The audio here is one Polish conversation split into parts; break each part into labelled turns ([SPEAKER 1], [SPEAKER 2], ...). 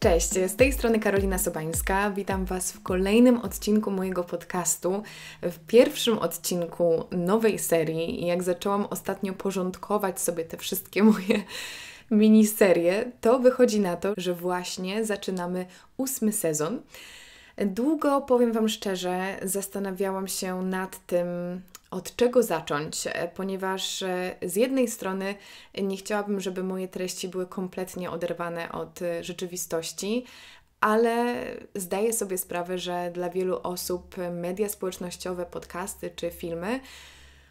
[SPEAKER 1] Cześć, z tej strony Karolina Sobańska. Witam Was w kolejnym odcinku mojego podcastu, w pierwszym odcinku nowej serii. Jak zaczęłam ostatnio porządkować sobie te wszystkie moje miniserie, to wychodzi na to, że właśnie zaczynamy ósmy sezon. Długo, powiem Wam szczerze, zastanawiałam się nad tym, od czego zacząć? E, ponieważ e, z jednej strony nie chciałabym, żeby moje treści były kompletnie oderwane od e, rzeczywistości, ale zdaję sobie sprawę, że dla wielu osób media społecznościowe, podcasty czy filmy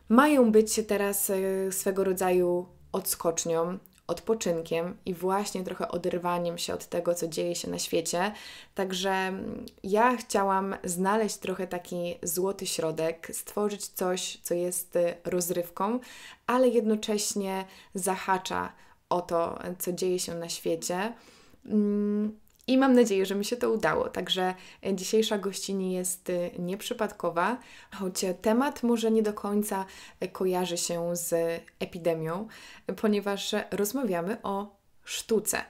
[SPEAKER 1] mają być teraz swego rodzaju odskocznią odpoczynkiem i właśnie trochę oderwaniem się od tego, co dzieje się na świecie. Także mm, ja chciałam znaleźć trochę taki złoty środek, stworzyć coś, co jest y, rozrywką, ale jednocześnie zahacza o to, co dzieje się na świecie. Mm i mam nadzieję, że mi się to udało. Także e, dzisiejsza gościni jest e, nieprzypadkowa, choć e, temat może nie do końca kojarzy się z epidemią, ponieważ rozmawiamy o sztuce.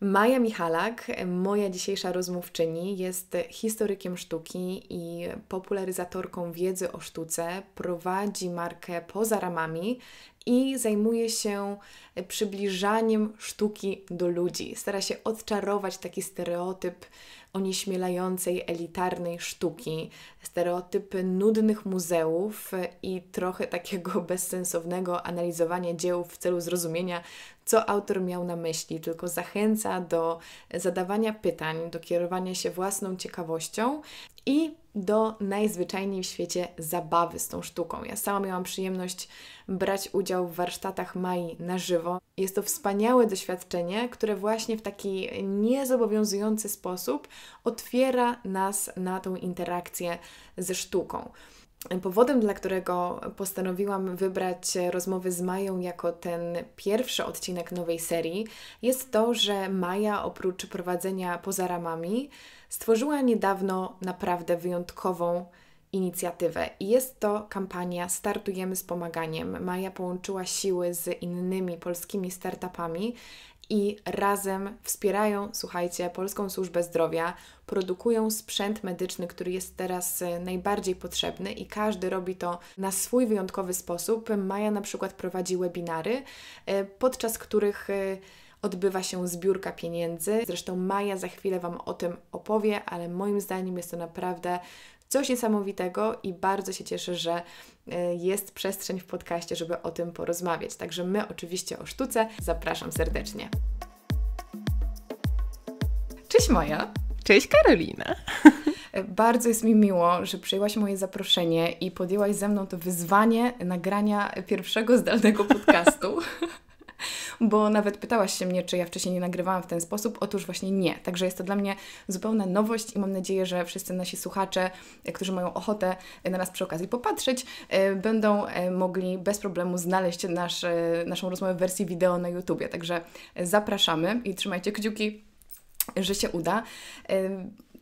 [SPEAKER 1] Maja Michalak, moja dzisiejsza rozmówczyni, jest historykiem sztuki i popularyzatorką wiedzy o sztuce, prowadzi markę poza ramami i zajmuje się przybliżaniem sztuki do ludzi. Stara się odczarować taki stereotyp onieśmielającej, elitarnej sztuki, stereotypy nudnych muzeów i trochę takiego bezsensownego analizowania dzieł w celu zrozumienia, co autor miał na myśli, tylko zachęca do zadawania pytań, do kierowania się własną ciekawością i do najzwyczajniej w świecie zabawy z tą sztuką. Ja sama miałam przyjemność brać udział w warsztatach Mai na żywo. Jest to wspaniałe doświadczenie, które właśnie w taki niezobowiązujący sposób otwiera nas na tą interakcję ze sztuką. Powodem, dla którego postanowiłam wybrać rozmowy z Mają jako ten pierwszy odcinek nowej serii, jest to, że Maja oprócz prowadzenia poza ramami stworzyła niedawno naprawdę wyjątkową inicjatywę i jest to kampania Startujemy z Pomaganiem. Maja połączyła siły z innymi polskimi startupami i razem wspierają, słuchajcie, polską służbę zdrowia, produkują sprzęt medyczny, który jest teraz e, najbardziej potrzebny i każdy robi to na swój wyjątkowy sposób. Maja na przykład prowadzi webinary, e, podczas których e, odbywa się zbiórka pieniędzy. Zresztą Maja za chwilę Wam o tym opowie, ale moim zdaniem jest to naprawdę coś niesamowitego i bardzo się cieszę, że e, jest przestrzeń w podcaście, żeby o tym porozmawiać. Także my oczywiście o sztuce zapraszam serdecznie. Cześć Maja. Cześć Karolina. E, bardzo jest mi miło, że przyjęłaś moje zaproszenie i podjęłaś ze mną to wyzwanie nagrania pierwszego zdalnego podcastu. bo nawet pytałaś się mnie, czy ja wcześniej nie nagrywałam w ten sposób. Otóż właśnie nie. Także jest to dla mnie zupełna nowość i mam nadzieję, że wszyscy nasi słuchacze, e, którzy mają ochotę e, na nas przy okazji popatrzeć, e, będą mogli bez problemu znaleźć nasz, naszą rozmowę w wersji wideo na YouTubie. Także zapraszamy i trzymajcie kciuki, że się uda.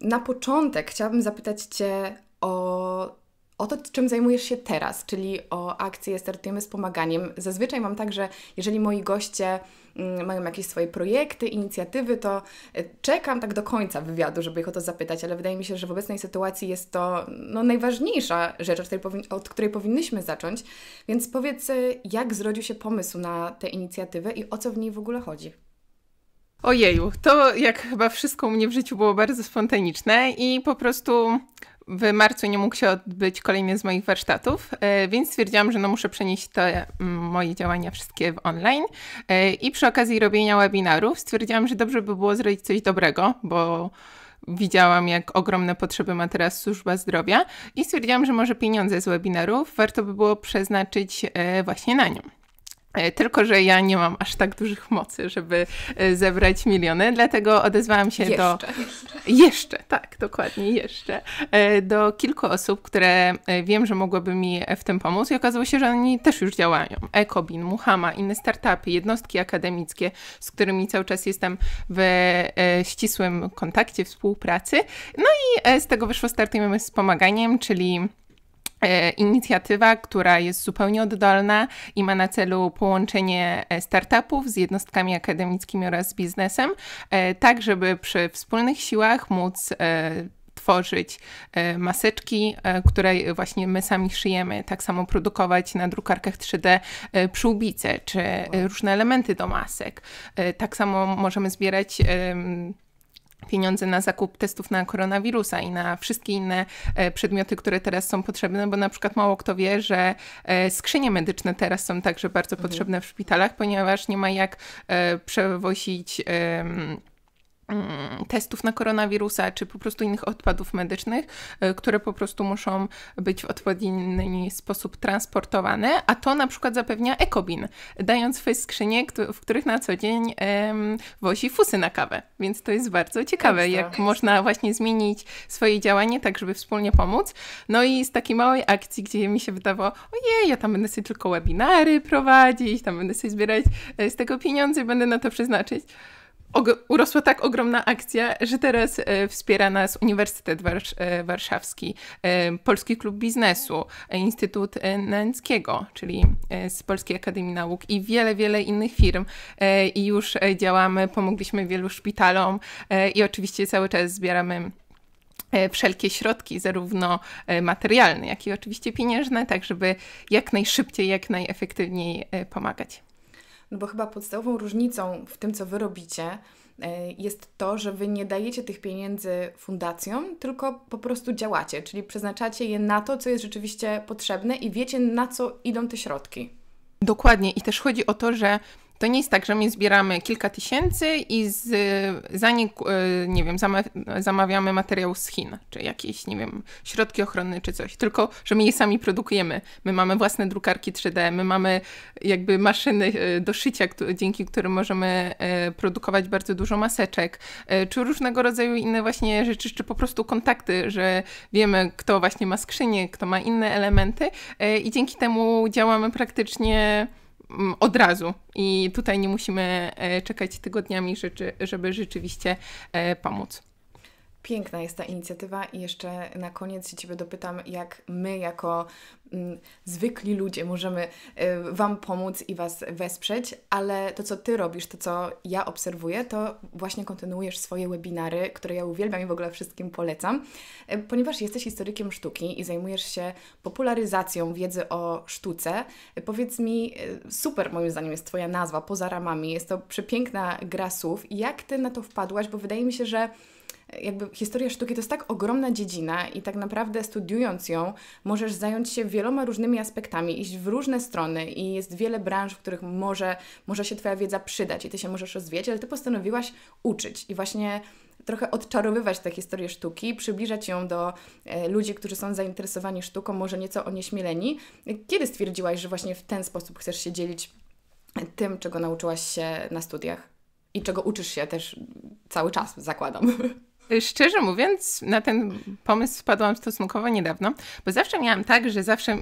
[SPEAKER 1] Na początek chciałabym zapytać Cię o o to, czym zajmujesz się teraz, czyli o akcję Startujemy z Pomaganiem. Zazwyczaj mam tak, że jeżeli moi goście mm, mają jakieś swoje projekty, inicjatywy, to e, czekam tak do końca wywiadu, żeby ich o to zapytać, ale wydaje mi się, że w obecnej sytuacji jest to no, najważniejsza rzecz, od której, od której powinnyśmy zacząć. Więc powiedz, e, jak zrodził się pomysł na tę inicjatywę i o co w niej w ogóle chodzi?
[SPEAKER 2] Ojeju, to jak chyba wszystko u mnie w życiu było bardzo spontaniczne i po prostu w marcu nie mógł się odbyć kolejny z moich warsztatów, e, więc stwierdziłam, że no muszę przenieść te moje działania wszystkie w online. E, I przy okazji robienia webinarów stwierdziłam, że dobrze by było zrobić coś dobrego, bo widziałam, jak ogromne potrzeby ma teraz służba zdrowia i stwierdziłam, że może pieniądze z webinarów warto by było przeznaczyć e, właśnie na nią. E, tylko, że ja nie mam aż tak dużych mocy, żeby e, zebrać miliony, dlatego odezwałam się jeszcze, do. Jeszcze. jeszcze, tak, dokładnie, jeszcze. E, do kilku osób, które wiem, że mogłyby mi w tym pomóc, i okazało się, że oni też już działają. Ecobin, Muhama, inne startupy, jednostki akademickie, z którymi cały czas jestem w ścisłym kontakcie, współpracy. No i z tego wyszło Startujemy z Pomaganiem, czyli E, inicjatywa, która jest zupełnie oddolna i ma na celu połączenie e, startupów z jednostkami akademickimi oraz z biznesem, e, tak żeby przy wspólnych siłach móc tworzyć maseczki, które właśnie my sami szyjemy, tak samo produkować na drukarkach 3D przyłbice czy różne elementy do masek. Tak samo możemy zbierać pieniądze na zakup testów na koronawirusa i na wszystkie inne e, przedmioty, które teraz są potrzebne, bo na przykład mało kto wie, że e, skrzynie medyczne teraz są także bardzo mhm. potrzebne w szpitalach, ponieważ nie ma jak e, przewozić Mm, testów na koronawirusa, czy po prostu innych odpadów medycznych, e, które po prostu muszą być w odpowiedni sposób transportowane, a to na przykład zapewnia Ekobin, dając swoje skrzynie, w których na co dzień em, wozi fusy na kawę. Więc to jest bardzo ciekawe, jak można właśnie zmienić swoje działanie tak, żeby wspólnie pomóc. No i z takiej małej akcji, gdzie mi się wydawało, ojej, ja tam będę sobie tylko webinary prowadzić, tam będę sobie zbierać e, z tego pieniądze, będę na to przeznaczyć urosła tak ogromna akcja, że teraz e, wspiera nas Uniwersytet Warsz e, Warszawski, e, Polski Klub Biznesu, Instytut Nęckiego, czyli z Polskiej Akademii Nauk i wiele, wiele innych firm. I już działamy, pomogliśmy wielu szpitalom i oczywiście cały czas zbieramy wszelkie środki, zarówno materialne, jak i oczywiście pieniężne, tak żeby jak najszybciej, jak najefektywniej pomagać.
[SPEAKER 1] No bo chyba podstawową różnicą w tym, co wy robicie, e, jest to, że wy nie dajecie tych pieniędzy fundacjom, tylko po prostu działacie, czyli przeznaczacie je na to, co jest rzeczywiście potrzebne i wiecie, na co idą te środki. Dokładnie, i też chodzi o to, że
[SPEAKER 2] to nie jest tak, że my zbieramy kilka tysięcy i z, zanim, e, nie wiem, zamawiamy materiał z Chin, czy jakieś, nie wiem, środki ochronne czy coś, tylko, że my je sami produkujemy. My mamy własne drukarki 3D, my mamy jakby maszyny e, do szycia, dzięki którym możemy e, produkować bardzo dużo maseczek, czy różnego rodzaju inne właśnie rzeczy, czy po prostu kontakty, że wiemy, kto właśnie ma skrzynię, kto ma inne elementy i dzięki temu działamy praktycznie Mm, od razu i tutaj nie musimy e, czekać tygodniami, żeby rzeczywiście e, pomóc.
[SPEAKER 1] Piękna jest ta inicjatywa i jeszcze na koniec się Ciebie dopytam, jak my jako mm, zwykli ludzie możemy y, Wam pomóc i Was wesprzeć, ale to, co Ty robisz, to, co ja obserwuję, to właśnie kontynuujesz swoje webinary, które ja uwielbiam i w ogóle wszystkim polecam, y, ponieważ jesteś historykiem sztuki i zajmujesz się popularyzacją wiedzy o sztuce. Y, powiedz mi, y, super moim zdaniem jest Twoja nazwa, Poza ramami, jest to przepiękna gra słów. Jak Ty na to wpadłaś, bo wydaje mi się, że jakby historia sztuki to jest tak ogromna dziedzina i tak naprawdę studiując ją, możesz zająć się wieloma różnymi aspektami, iść w różne strony i jest wiele branż, w których może, może się Twoja wiedza przydać i Ty się możesz rozwijać, ale Ty postanowiłaś uczyć i właśnie trochę odczarowywać tę historię sztuki, przybliżać ją do e, ludzi, którzy są zainteresowani sztuką, może nieco onieśmieleni. Kiedy stwierdziłaś, że właśnie w ten sposób chcesz się dzielić e, tym, czego nauczyłaś się na studiach? I czego uczysz się też cały czas, zakładam.
[SPEAKER 2] Szczerze mówiąc, na ten pomysł wpadłam stosunkowo niedawno, bo zawsze miałam tak, że zawsze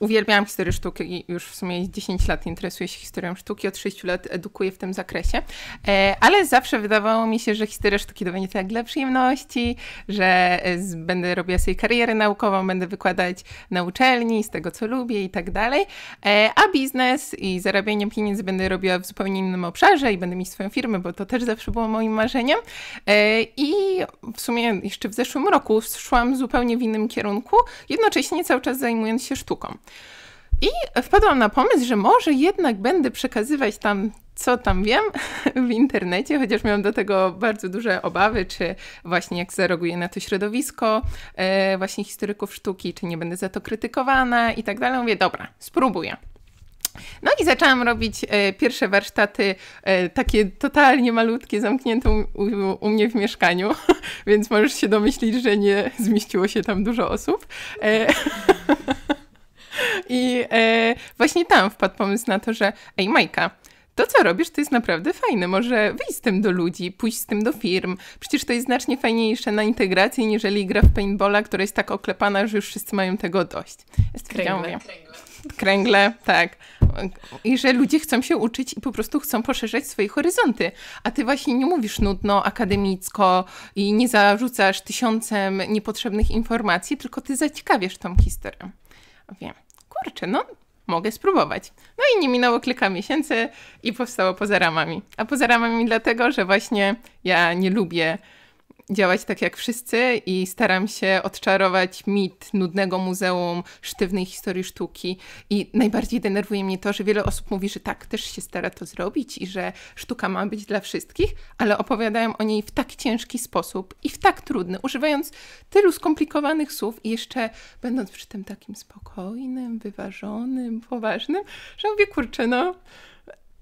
[SPEAKER 2] uwielbiałam historię sztuki i już w sumie 10 lat interesuję się historią sztuki, od 6 lat edukuję w tym zakresie, e, ale zawsze wydawało mi się, że historia sztuki to będzie tak dla przyjemności, że e, będę robiła sobie karierę naukową, będę wykładać na uczelni z tego, co lubię i tak dalej, e, a biznes i zarabianie pieniędzy będę robiła w zupełnie innym obszarze i będę mieć swoją firmę, bo to też zawsze było moim marzeniem i w sumie jeszcze w zeszłym roku szłam zupełnie w innym kierunku, jednocześnie cały czas zajmując się sztuką. I wpadłam na pomysł, że może jednak będę przekazywać tam, co tam wiem w internecie, chociaż miałam do tego bardzo duże obawy, czy właśnie jak zareaguje na to środowisko e, właśnie historyków sztuki, czy nie będę za to krytykowana i tak dalej. Mówię, dobra, spróbuję. No i zaczęłam robić e, pierwsze warsztaty, e, takie totalnie malutkie, zamknięte u, u, mnie w mieszkaniu, więc możesz się domyślić, że nie zmieściło się tam dużo osób. I e, właśnie tam wpadł pomysł na to, że ej Majka, to, co robisz, to jest naprawdę fajne. Może wyjść z tym do ludzi, pójść z tym do firm. Przecież to jest znacznie fajniejsze na integrację, niżeli gra w paintballa, która jest tak oklepana, że już wszyscy mają tego dość. Jest kręgle, kręgle. Kręgle, tak. I że ludzie chcą się uczyć i po prostu chcą poszerzać swoje horyzonty. A ty właśnie nie mówisz nudno, akademicko i nie zarzucasz tysiącem niepotrzebnych informacji, tylko ty zaciekawiasz tą historię. Wiem kurczę, no mogę spróbować. No i nie minęło kilka miesięcy i powstało poza ramami. A poza ramami dlatego, że właśnie ja nie lubię działać tak jak wszyscy i staram się odczarować mit nudnego muzeum, sztywnej historii sztuki. I najbardziej denerwuje mnie to, że wiele osób mówi, że tak, też się stara to zrobić i że sztuka ma być dla wszystkich, ale opowiadają o niej w tak ciężki sposób i w tak trudny, używając tylu skomplikowanych słów i jeszcze będąc przy tym takim spokojnym, wyważonym, poważnym, że mówię, kurczę, no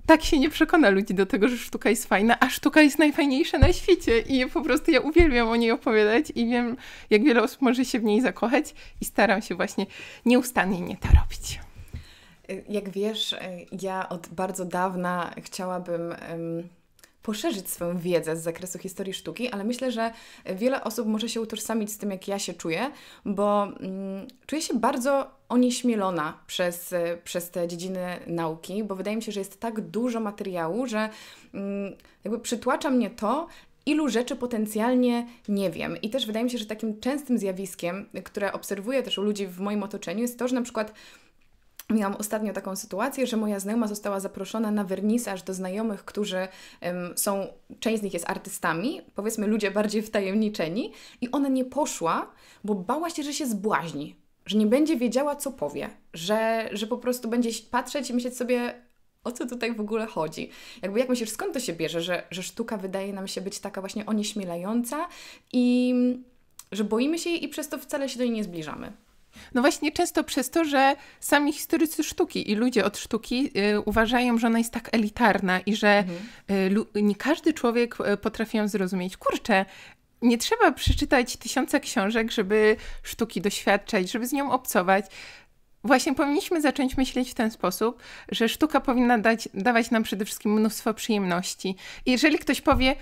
[SPEAKER 2] tak się nie przekona ludzi do tego, że sztuka jest fajna, a sztuka jest najfajniejsza na świecie i po prostu ja uwielbiam o niej opowiadać i wiem, jak wiele osób może się w niej zakochać i staram się właśnie nieustannie nie to robić.
[SPEAKER 1] Y, jak wiesz, y, ja od bardzo dawna chciałabym poszerzyć swoją wiedzę z zakresu historii sztuki, ale myślę, że wiele osób może się utożsamić z tym, jak ja się czuję, bo mm, czuję się bardzo onieśmielona przez, przez te dziedziny nauki, bo wydaje mi się, że jest tak dużo materiału, że mm, jakby przytłacza mnie to, ilu rzeczy potencjalnie nie wiem. I też wydaje mi się, że takim częstym zjawiskiem, które obserwuję też u ludzi w moim otoczeniu, jest to, że na przykład Miałam ostatnio taką sytuację, że moja znajoma została zaproszona na wernisaż do znajomych, którzy um, są, część z nich jest artystami, powiedzmy ludzie bardziej wtajemniczeni, i ona nie poszła, bo bała się, że się zbłaźni, że nie będzie wiedziała, co powie, że, że po prostu będzie patrzeć i myśleć sobie, o co tutaj w ogóle chodzi? Jakby jak myślisz, skąd to się bierze, że, że sztuka wydaje nam się być taka właśnie onieśmielająca i że boimy się jej i przez to wcale się do niej nie zbliżamy? No właśnie
[SPEAKER 2] często przez to, że sami historycy sztuki i ludzie od sztuki y, uważają, że ona jest tak elitarna i że mhm. y, nie każdy człowiek y, potrafi ją zrozumieć. Kurczę, nie trzeba przeczytać tysiąca książek, żeby sztuki doświadczać, żeby z nią obcować. Właśnie powinniśmy zacząć myśleć w ten sposób, że sztuka powinna dać, dawać nam przede wszystkim mnóstwo przyjemności. I jeżeli ktoś powie,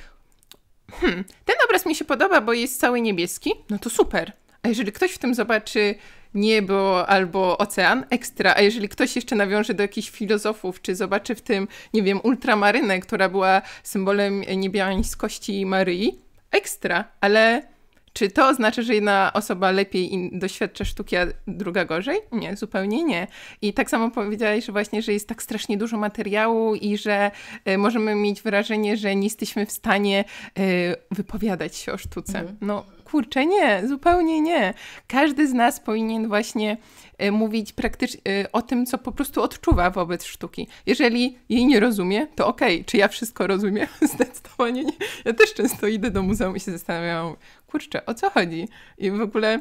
[SPEAKER 2] hmm, ten obraz mi się podoba, bo jest cały niebieski, no to super. A jeżeli ktoś w tym zobaczy niebo albo ocean, ekstra. A jeżeli ktoś jeszcze nawiąże do jakichś filozofów, czy zobaczy w tym, nie wiem, ultramarynę, która była symbolem niebiańskości Maryi, ekstra, ale czy to oznacza, że jedna osoba lepiej doświadcza sztuki, a druga gorzej? Nie, zupełnie nie. I tak samo powiedziałaś że właśnie, że jest tak strasznie dużo materiału i że y, możemy mieć wrażenie, że nie jesteśmy w stanie y, wypowiadać się o sztuce. Mhm. No, kurczę, nie, zupełnie nie. Każdy z nas powinien właśnie e, mówić praktycznie e, o tym, co po prostu odczuwa wobec sztuki. Jeżeli jej nie rozumie, to okej, okay. czy ja wszystko rozumiem? Zdecydowanie nie. Ja też często idę do muzeum i się zastanawiam, kurczę, o co chodzi? I w ogóle...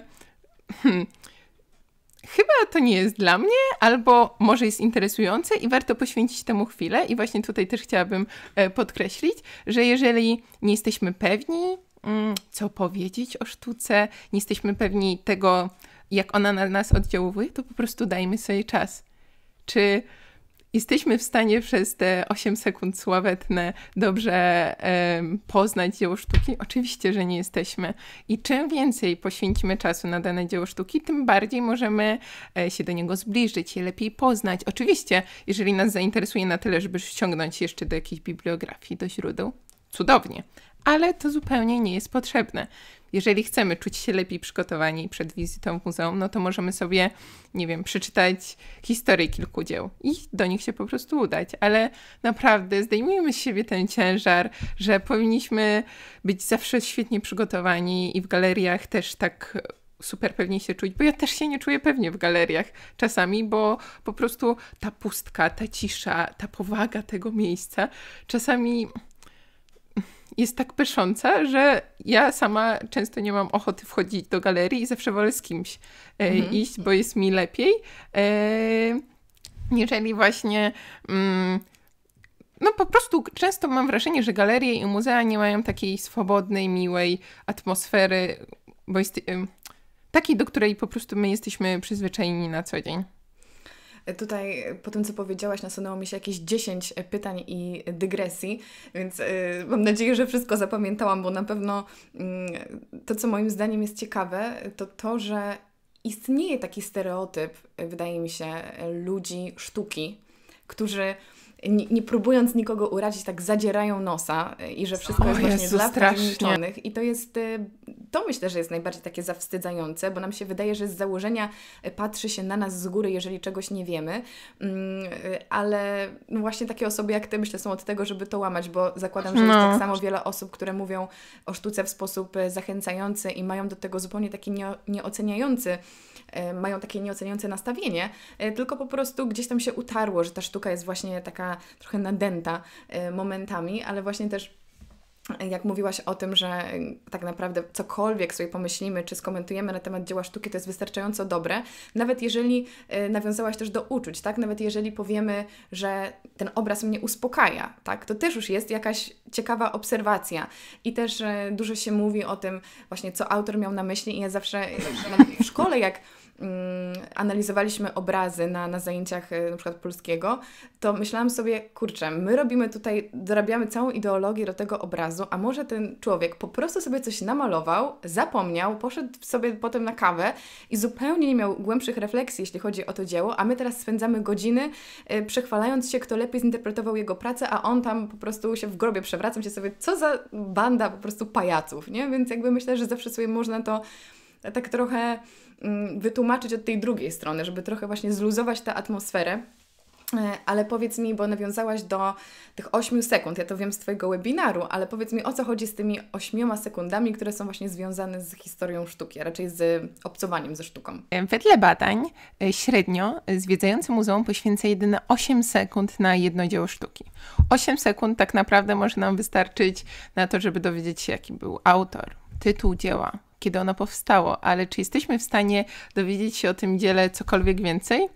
[SPEAKER 2] Hmm, chyba to nie jest dla mnie, albo może jest interesujące i warto poświęcić temu chwilę. I właśnie tutaj też chciałabym e, podkreślić, że jeżeli nie jesteśmy pewni, Mm, co powiedzieć o sztuce, nie jesteśmy pewni tego, jak ona na nas oddziałuje, to po prostu dajmy sobie czas. Czy jesteśmy w stanie przez te 8 sekund sławetne dobrze poznać dzieło sztuki? Oczywiście, że nie jesteśmy. I czym więcej poświęcimy czasu na dane dzieło sztuki, tym bardziej możemy e, się do niego zbliżyć, je lepiej poznać. Oczywiście, jeżeli nas zainteresuje na tyle, żeby ściągnąć jeszcze do jakiejś bibliografii, do źródeł, cudownie ale to zupełnie nie jest potrzebne. Jeżeli chcemy czuć się lepiej przygotowani przed wizytą w muzeum, no to możemy sobie, nie wiem, przeczytać historię kilku dzieł i do nich się po prostu udać. Ale naprawdę zdejmijmy z siebie ten ciężar, że powinniśmy być zawsze świetnie przygotowani i w galeriach też tak super pewnie się czuć, bo ja też się nie czuję pewnie w galeriach czasami, bo po prostu ta pustka, ta cisza, ta powaga tego miejsca czasami jest tak pysząca, że ja sama często nie mam ochoty wchodzić do galerii i zawsze wolę z kimś e, mhm. iść, bo jest mi lepiej. E, jeżeli właśnie. Mm, no po prostu często mam wrażenie, że galerie i muzea nie mają takiej swobodnej, miłej atmosfery, bo jest, takiej, do której po prostu my jesteśmy przyzwyczajeni na co dzień.
[SPEAKER 1] Tutaj e, po tym, co powiedziałaś, nasunęło mi się jakieś 10 e, pytań i dygresji, więc y, mam nadzieję, że wszystko zapamiętałam, bo na pewno y, to, co moim zdaniem jest ciekawe, to to, że istnieje taki stereotyp, wydaje mi się, ludzi sztuki, którzy nie, nie, próbując nikogo urazić, tak zadzierają nosa i że wszystko o jest właśnie Jezu, dla strasznie. I to jest to myślę, że jest najbardziej takie zawstydzające, bo nam się wydaje, że z założenia e, patrzy się na nas z góry, jeżeli czegoś nie wiemy, mm, e, ale właśnie takie osoby jak Ty, myślę, są od tego, żeby to łamać, bo zakładam, że no. jest tak samo wiele osób, które mówią o sztuce w sposób e, zachęcający i mają do tego zupełnie taki nie, nieoceniający, mają takie nieoceniające nastawienie, tylko po prostu gdzieś tam się utarło, że ta sztuka jest właśnie taka trochę nadęta momentami, ale właśnie też jak mówiłaś o tym, że tak naprawdę cokolwiek sobie pomyślimy czy skomentujemy na temat dzieła sztuki, to jest wystarczająco dobre, nawet jeżeli e, nawiązałaś też do uczuć, tak? Nawet jeżeli powiemy, że ten obraz mnie uspokaja, tak? To też już jest jakaś ciekawa obserwacja. I też e, dużo się mówi o tym właśnie, co autor miał na myśli i ja zawsze w szkole, jak Mm, analizowaliśmy obrazy na, na zajęciach e, na przykład polskiego, to myślałam sobie, kurczę, my robimy tutaj, dorabiamy całą ideologię do tego obrazu, a może ten człowiek po prostu sobie coś namalował, zapomniał, poszedł sobie potem na kawę i zupełnie nie miał głębszych refleksji, jeśli chodzi o to dzieło, a my teraz spędzamy godziny yy, przechwalając się, kto lepiej zinterpretował jego pracę, a on tam po prostu się w grobie przewracał się sobie, co za banda po prostu pajaców, nie? Więc jakby myślę, że zawsze sobie można to tak trochę mm, wytłumaczyć od tej drugiej strony, żeby trochę właśnie zluzować tę atmosferę. E, ale powiedz mi, bo nawiązałaś do tych 8 sekund, ja to wiem z Twojego webinaru, ale powiedz mi o co chodzi z tymi 8 sekundami, które są właśnie związane z historią sztuki, a raczej z obcowaniem ze sztuką.
[SPEAKER 2] E, wedle badań e, średnio zwiedzający muzeum poświęca jedynie 8 sekund na jedno dzieło sztuki. 8 sekund tak naprawdę może nam wystarczyć na to, żeby dowiedzieć się, jaki był autor, tytuł dzieła, kiedy ono powstało, ale czy jesteśmy w stanie dowiedzieć się o tym dziele cokolwiek więcej?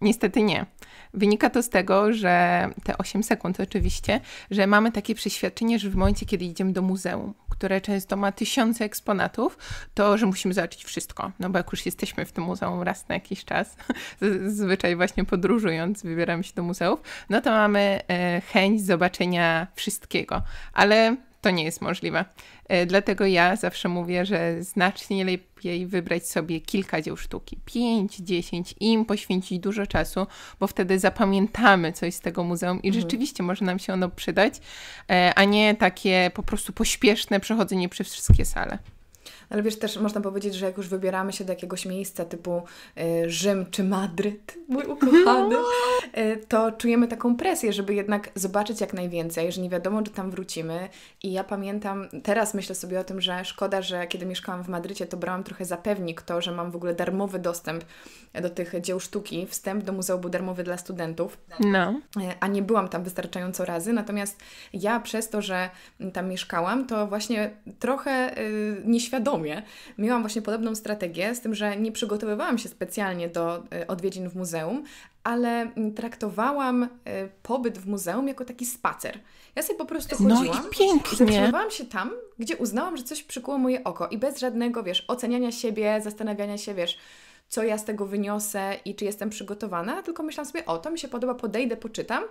[SPEAKER 2] Niestety nie. Wynika to z tego, że te 8 sekund oczywiście, że mamy takie przeświadczenie, że w momencie, kiedy idziemy do muzeum, które często ma tysiące eksponatów, to że musimy zobaczyć wszystko. No bo jak już jesteśmy w tym muzeum raz na jakiś czas, zazwyczaj właśnie podróżując, wybieramy się do muzeów, no to mamy e, chęć zobaczenia wszystkiego. Ale to nie jest możliwe. E, dlatego ja zawsze mówię, że znacznie lepiej wybrać sobie kilka dzieł sztuki, 5, 10 i im poświęcić dużo czasu, bo wtedy zapamiętamy coś z tego muzeum i mhm. rzeczywiście może nam się ono przydać, e, a nie takie po prostu pośpieszne przechodzenie przez wszystkie
[SPEAKER 1] sale. Ale wiesz, też można powiedzieć, że jak już wybieramy się do jakiegoś miejsca typu e, Rzym czy Madryt, mój ukochany, e, to czujemy taką presję, żeby jednak zobaczyć jak najwięcej, że nie wiadomo, czy tam wrócimy. I ja pamiętam, teraz myślę sobie o tym, że szkoda, że kiedy mieszkałam w Madrycie, to brałam trochę zapewnik to, że mam w ogóle darmowy dostęp do tych dzieł sztuki. Wstęp do muzeum był darmowy dla studentów. No. E, a nie byłam tam wystarczająco razy. Natomiast ja przez to, że tam mieszkałam, to właśnie trochę nieświadomie poziomie. Miałam właśnie podobną strategię, z tym, że nie przygotowywałam się specjalnie do e, odwiedzin w muzeum, ale traktowałam e, pobyt w muzeum jako taki spacer. Ja sobie po prostu chodziłam. No i pięknie. Zatrzymywałam się tam, gdzie uznałam, że coś przykuło moje oko i bez żadnego, wiesz, oceniania siebie, zastanawiania się, wiesz, co ja z tego wyniosę i czy jestem przygotowana, tylko myślałam sobie, o, to mi się podoba, podejdę, poczytam.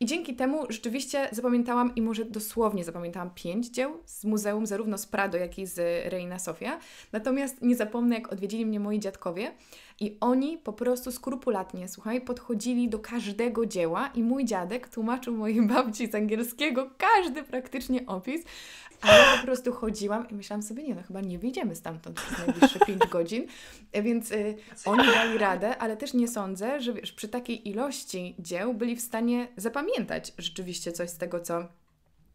[SPEAKER 1] I dzięki temu rzeczywiście zapamiętałam i może dosłownie zapamiętałam pięć dzieł z muzeum, zarówno z Prado, jak i z Reina Sofia. Natomiast nie zapomnę, jak odwiedzili mnie moi dziadkowie i oni po prostu skrupulatnie, słuchaj, podchodzili do każdego dzieła i mój dziadek tłumaczył mojej babci z angielskiego każdy praktycznie opis, ja po prostu chodziłam i myślałam sobie, nie no, chyba nie wyjdziemy stamtąd przez najbliższe 5 godzin. Więc y, znaczy- oni dali radę, ale też nie sądzę, że wiesz, przy takiej ilości dzieł byli w stanie zapamiętać rzeczywiście coś z tego, co,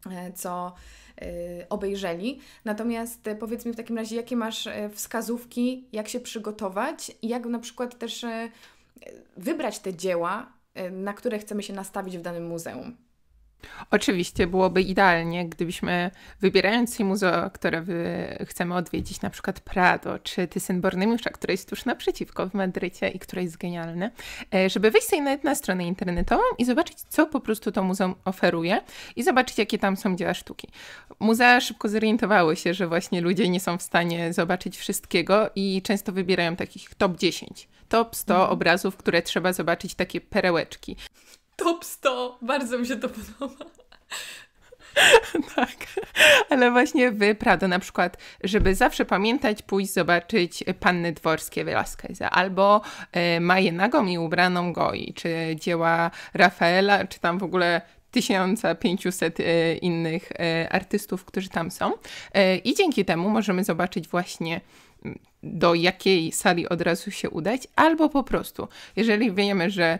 [SPEAKER 1] e, co e, obejrzeli. Natomiast e, powiedz mi w takim razie, jakie masz wskazówki, jak się przygotować i jak na przykład też wybrać te dzieła, na które chcemy się nastawić w danym muzeum.
[SPEAKER 2] Oczywiście byłoby idealnie, gdybyśmy wybierając się muzeum, które chcemy odwiedzić, na przykład Prado czy Thyssen Bornemisza, które jest tuż naprzeciwko w Madrycie i które jest genialne, żeby wejść sobie nawet na stronę internetową i zobaczyć, co po prostu to muzeum oferuje i zobaczyć, jakie tam są dzieła sztuki. Muzea szybko zorientowały się, że właśnie ludzie nie są w stanie zobaczyć wszystkiego i często wybierają takich top 10 top 100 mhm. obrazów, które trzeba zobaczyć, takie perełeczki
[SPEAKER 1] top 100. Bardzo mi się to podoba.
[SPEAKER 2] Tak, ale właśnie wy, prawda, na przykład, żeby zawsze pamiętać, pójść zobaczyć Panny Dworskie Velasqueza albo e, Maję nagą i ubraną goi, czy dzieła Rafaela, czy tam w ogóle 1500 e, innych e, artystów, którzy tam są. I dzięki temu możemy zobaczyć właśnie do jakiej sali od razu się udać, albo po prostu, jeżeli wiemy, że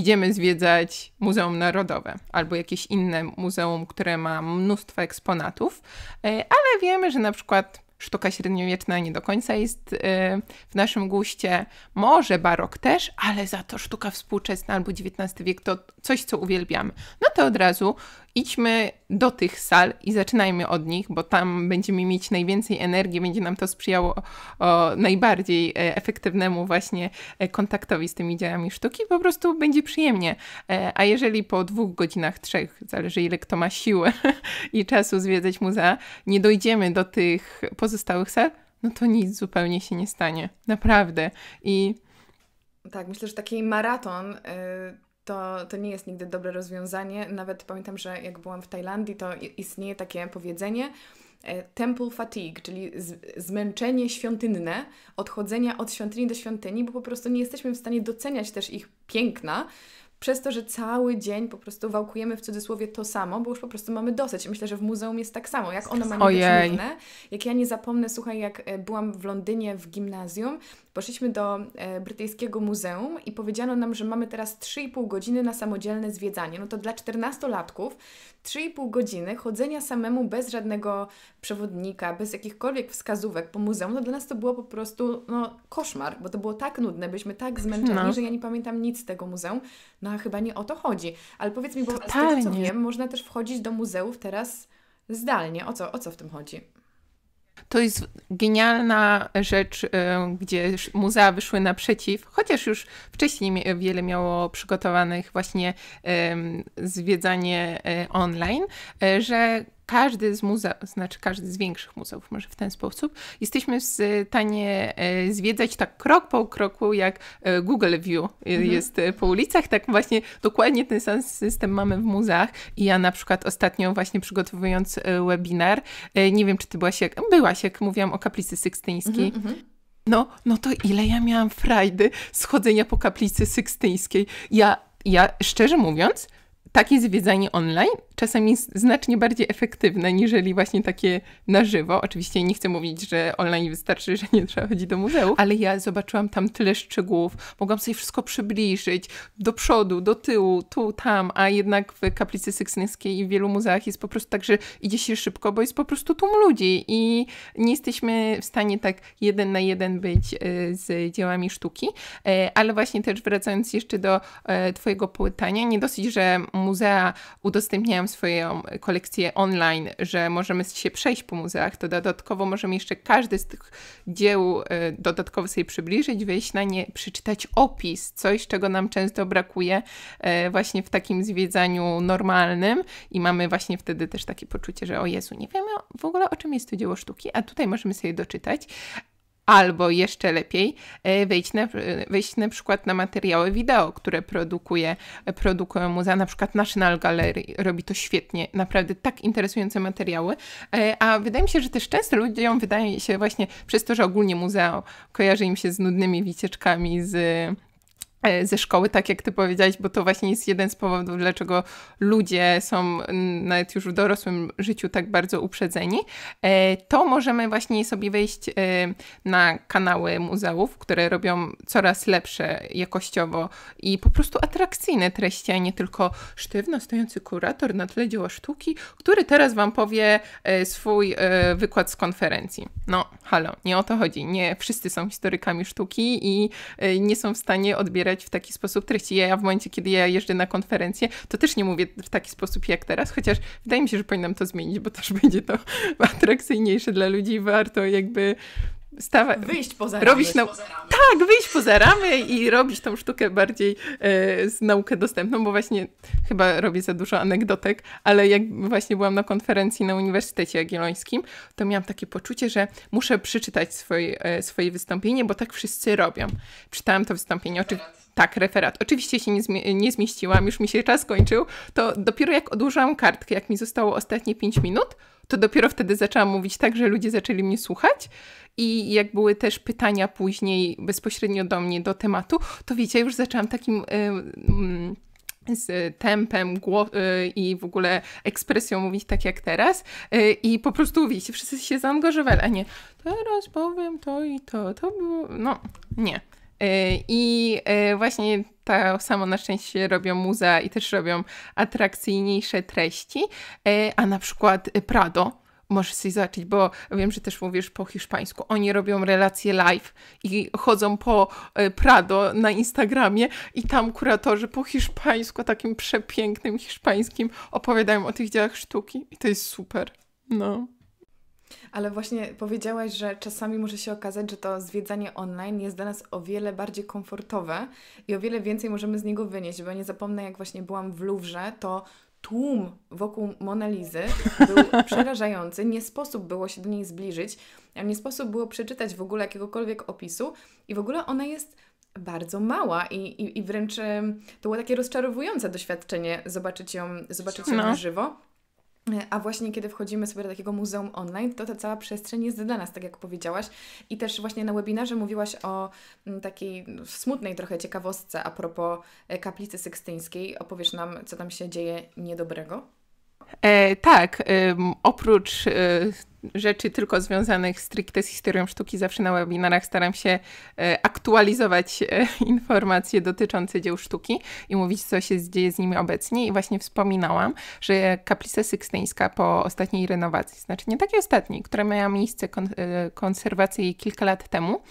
[SPEAKER 2] idziemy zwiedzać Muzeum Narodowe albo jakieś inne muzeum, które ma mnóstwo eksponatów, e, ale wiemy, że na przykład sztuka średniowieczna nie do końca jest e, w naszym guście. Może barok też, ale za to sztuka współczesna albo XIX wiek to coś, co uwielbiamy. No to od razu idźmy do tych sal i zaczynajmy od nich, bo tam będziemy mieć najwięcej energii, będzie nam to sprzyjało o, najbardziej e, efektywnemu właśnie e, kontaktowi z tymi działami sztuki, po prostu będzie przyjemnie. E, a jeżeli po dwóch godzinach, trzech, zależy ile kto ma siłę i czasu zwiedzać muzea, nie dojdziemy do tych pozostałych sal, no to nic zupełnie się nie stanie. Naprawdę. I
[SPEAKER 1] tak, myślę, że taki maraton y, to, to nie jest nigdy dobre rozwiązanie. Nawet pamiętam, że jak byłam w Tajlandii, to istnieje takie powiedzenie e, temple fatigue, czyli zmęczenie świątynne, odchodzenia od świątyni do świątyni, bo po prostu nie jesteśmy w stanie doceniać też ich piękna, przez to, że cały dzień po prostu wałkujemy w cudzysłowie to samo, bo już po prostu mamy dosyć. Myślę, że w muzeum jest tak samo, jak ono ma nie być nudne. Jak ja nie zapomnę, słuchaj, jak e, byłam w Londynie w gimnazjum, poszliśmy do e, brytyjskiego muzeum i powiedziano nam, że mamy teraz 3,5 godziny na samodzielne zwiedzanie. No to dla 14-latków 3,5 godziny chodzenia samemu bez żadnego przewodnika, bez jakichkolwiek wskazówek po muzeum, no dla nas to było po prostu no, koszmar, bo to było tak nudne, byliśmy tak no. zmęczeni, no. że ja nie pamiętam nic z tego muzeum. No a chyba nie o to chodzi. Ale powiedz mi, bo Totalnie. z tego co wiem, można też wchodzić do muzeów teraz zdalnie. O co, o co w tym chodzi?
[SPEAKER 2] To jest genialna rzecz, y, gdzie muzea wyszły naprzeciw, chociaż już wcześniej wiele miało przygotowanych właśnie zwiedzanie y, online, y, że każdy z muzeów, znaczy każdy z większych muzeów, może w ten sposób, jesteśmy w stanie e, zwiedzać tak krok po kroku, jak e, Google View mhm. jest e, po ulicach, tak właśnie dokładnie ten sam system mamy w muzeach. I ja na przykład ostatnio właśnie przygotowując webinar, nie wiem, czy ty byłaś jak, byłaś jak mówiłam o kaplicy sykstyńskiej, mhm, mhm. no, no to ile ja miałam frajdy schodzenia po kaplicy sykstyńskiej. Ja, ja szczerze mówiąc, takie zwiedzanie online czasami znacznie bardziej efektywne, niżeli właśnie takie na żywo. Oczywiście nie chcę mówić, że online wystarczy, że nie trzeba chodzić do muzeum, ale ja zobaczyłam tam tyle szczegółów, mogłam sobie wszystko przybliżyć, do przodu, do tyłu, tu, tam, a jednak w Kaplicy Sykstyńskiej i w wielu muzeach jest po prostu tak, że idzie się szybko, bo jest po prostu tłum ludzi i nie jesteśmy w stanie tak jeden na jeden być y, z dziełami sztuki, e, ale właśnie też wracając jeszcze do e, twojego pytania, nie dosyć, że muzea udostępniają swoją kolekcję online, że możemy się przejść po muzeach, to dodatkowo możemy jeszcze każdy z tych dzieł y, dodatkowo sobie przybliżyć, wejść na nie, przeczytać opis, coś, czego nam często brakuje y, właśnie w takim zwiedzaniu normalnym i mamy właśnie wtedy też takie poczucie, że o Jezu, nie wiemy w ogóle o czym jest to dzieło sztuki, a tutaj możemy sobie doczytać. Albo jeszcze lepiej e, wejść na, wejść na przykład na materiały wideo, które produkuje, e, produkują muzea, na przykład National Gallery robi to świetnie, naprawdę tak interesujące materiały, e, a wydaje mi się, że też często ludziom wydaje się właśnie przez to, że ogólnie muzea kojarzy im się z nudnymi wycieczkami z E, ze szkoły, tak jak ty powiedziałeś, bo to właśnie jest jeden z powodów, dlaczego ludzie są nawet już w dorosłym życiu tak bardzo uprzedzeni, e, to możemy właśnie sobie wejść e, na kanały muzeów, które robią coraz lepsze jakościowo i po prostu atrakcyjne treści, a nie tylko sztywno stojący kurator na tle dzieła sztuki, który teraz wam powie swój wykład z konferencji. No, halo, nie o to chodzi. Nie wszyscy są historykami sztuki i nie są w stanie odbierać w taki sposób treści. Ja w momencie, kiedy ja jeżdżę na konferencję, to też nie mówię w taki sposób jak teraz, chociaż wydaje mi się, że powinnam to zmienić, bo też będzie to atrakcyjniejsze dla ludzi. Warto jakby Stawa... Wyjść poza ramy. Robić nau... poza ramy. Tak, wyjść poza ramy i robić tą sztukę bardziej e, z naukę dostępną, bo właśnie chyba robię za dużo anegdotek, ale jak właśnie byłam na konferencji na Uniwersytecie Jagiellońskim, to miałam takie poczucie, że muszę przeczytać swoje, e, swoje wystąpienie, bo tak wszyscy robią. Czytałam to wystąpienie, oczywiście tak, referat. Oczywiście się nie, zmie nie, zmieściłam, już mi się czas kończył. To dopiero jak odłożyłam kartkę, jak mi zostało ostatnie 5 minut, to dopiero wtedy zaczęłam mówić tak, że ludzie zaczęli mnie słuchać i jak były też pytania później bezpośrednio do mnie do tematu, to wiecie, już zaczęłam takim. Yy, z tempem y, i w ogóle ekspresją mówić tak jak teraz y, i po prostu wiecie, wszyscy się zaangażowali, a nie teraz powiem to i to, to było, no nie. Y, I właśnie to samo na szczęście robią muza i też robią atrakcyjniejsze treści, a na przykład Prado, Możesz sobie zacząć, bo wiem, że też mówisz po hiszpańsku. Oni robią relacje live i chodzą po e, Prado na Instagramie i tam kuratorzy po hiszpańsku, takim przepięknym hiszpańskim, opowiadają o tych dziełach sztuki i to jest super. No.
[SPEAKER 1] Ale właśnie powiedziałaś, że czasami może się okazać, że to zwiedzanie online jest dla nas o wiele bardziej komfortowe i o wiele więcej możemy z niego wynieść, bo nie zapomnę, jak właśnie byłam w Louvre, to tłum wokół Monalizy był przerażający. Nie sposób było się do niej zbliżyć, nie sposób było przeczytać w ogóle jakiegokolwiek opisu i w ogóle ona jest bardzo mała i, i, i wręcz to było takie rozczarowujące doświadczenie zobaczyć ją, zobaczyć ją no. na żywo. A właśnie kiedy wchodzimy sobie do takiego muzeum online, to ta cała przestrzeń jest dla nas, tak jak powiedziałaś. I też właśnie na webinarze mówiłaś o mm, takiej smutnej trochę ciekawostce a propos e, kaplicy sykstyńskiej. Opowiesz nam, co tam się dzieje niedobrego?
[SPEAKER 2] E, tak, e, oprócz e, rzeczy tylko związanych stricte z historią sztuki. Zawsze na webinarach staram się e, aktualizować e, informacje dotyczące dzieł sztuki i mówić, co się dzieje z nimi obecnie. I właśnie wspominałam, że kaplica sykstyńska po ostatniej renowacji, znaczy nie takiej ostatniej, która miała miejsce kon e, konserwacji kilka lat temu,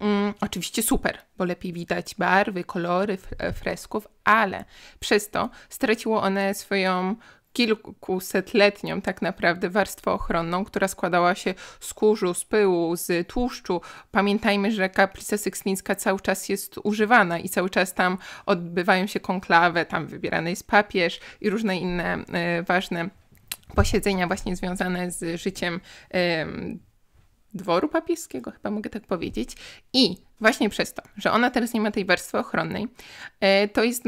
[SPEAKER 2] Mm, oczywiście super, bo lepiej widać barwy, kolory fresków, ale przez to straciło one swoją kilkusetletnią tak naprawdę warstwę ochronną, która składała się z kurzu, z pyłu, z tłuszczu. Pamiętajmy, że kaplica Sykstińska cały czas jest używana i cały czas tam odbywają się konklawe, tam wybierany jest papież i różne inne e, ważne posiedzenia właśnie związane z życiem dworu papieskiego, chyba mogę tak powiedzieć. I Właśnie przez to, że ona teraz nie ma tej warstwy ochronnej, e, to jest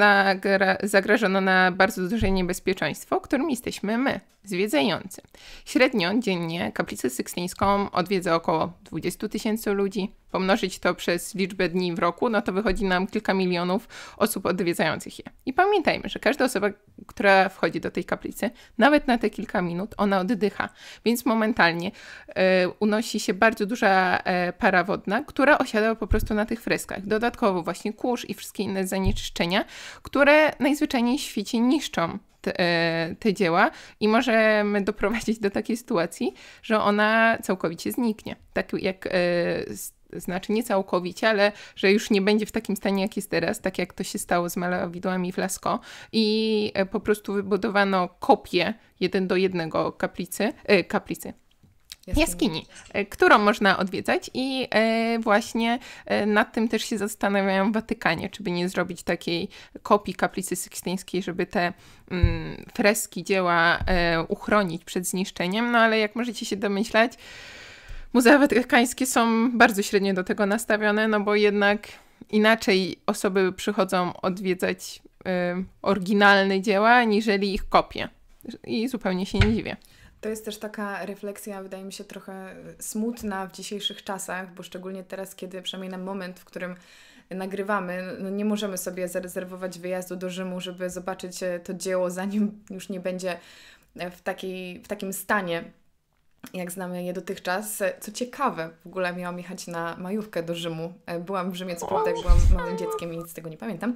[SPEAKER 2] zagrożona na bardzo duże niebezpieczeństwo, którym jesteśmy my, zwiedzający. Średnio dziennie kaplicę sykstyńską odwiedza około 20 tysięcy ludzi. Pomnożyć to przez liczbę dni w roku, no to wychodzi nam kilka milionów osób odwiedzających je. I pamiętajmy, że każda osoba, która wchodzi do tej kaplicy, nawet na te kilka minut, ona oddycha, więc momentalnie e, unosi się bardzo duża e, para wodna, która osiada po prostu prostu na tych freskach. Dodatkowo właśnie kurz i wszystkie inne zanieczyszczenia, które najzwyczajniej w świecie niszczą te, e, te dzieła i możemy doprowadzić do takiej sytuacji, że ona całkowicie zniknie. Tak jak e, znaczy nie całkowicie, ale że już nie będzie w takim stanie, jak jest teraz, tak jak to się stało z malowidłami w Lasko i e, po prostu wybudowano kopię jeden do jednego kaplicy, e, kaplicy, jaskini, e, którą można odwiedzać i e, właśnie e, nad tym też się zastanawiają w Watykanie, czy by nie zrobić takiej kopii kaplicy sykstyńskiej, żeby te mm, freski, dzieła uchronić przed zniszczeniem, no ale jak możecie się domyślać, muzea watykańskie są bardzo średnio do tego nastawione, no bo jednak inaczej osoby przychodzą odwiedzać oryginalne dzieła, niżeli ich kopie. I zupełnie się nie dziwię.
[SPEAKER 1] To jest też taka refleksja, wydaje mi się, trochę smutna w dzisiejszych czasach, bo szczególnie teraz, kiedy przynajmniej na moment, w którym nagrywamy, no nie możemy sobie zarezerwować wyjazdu do Rzymu, żeby zobaczyć e, to dzieło, zanim już nie będzie e, w, takiej, w takim stanie jak znamy je dotychczas. Co ciekawe, w ogóle miałam jechać na majówkę do Rzymu. E, byłam w Rzymie, co prawda, jak byłam małym dzieckiem i nic z tego nie pamiętam,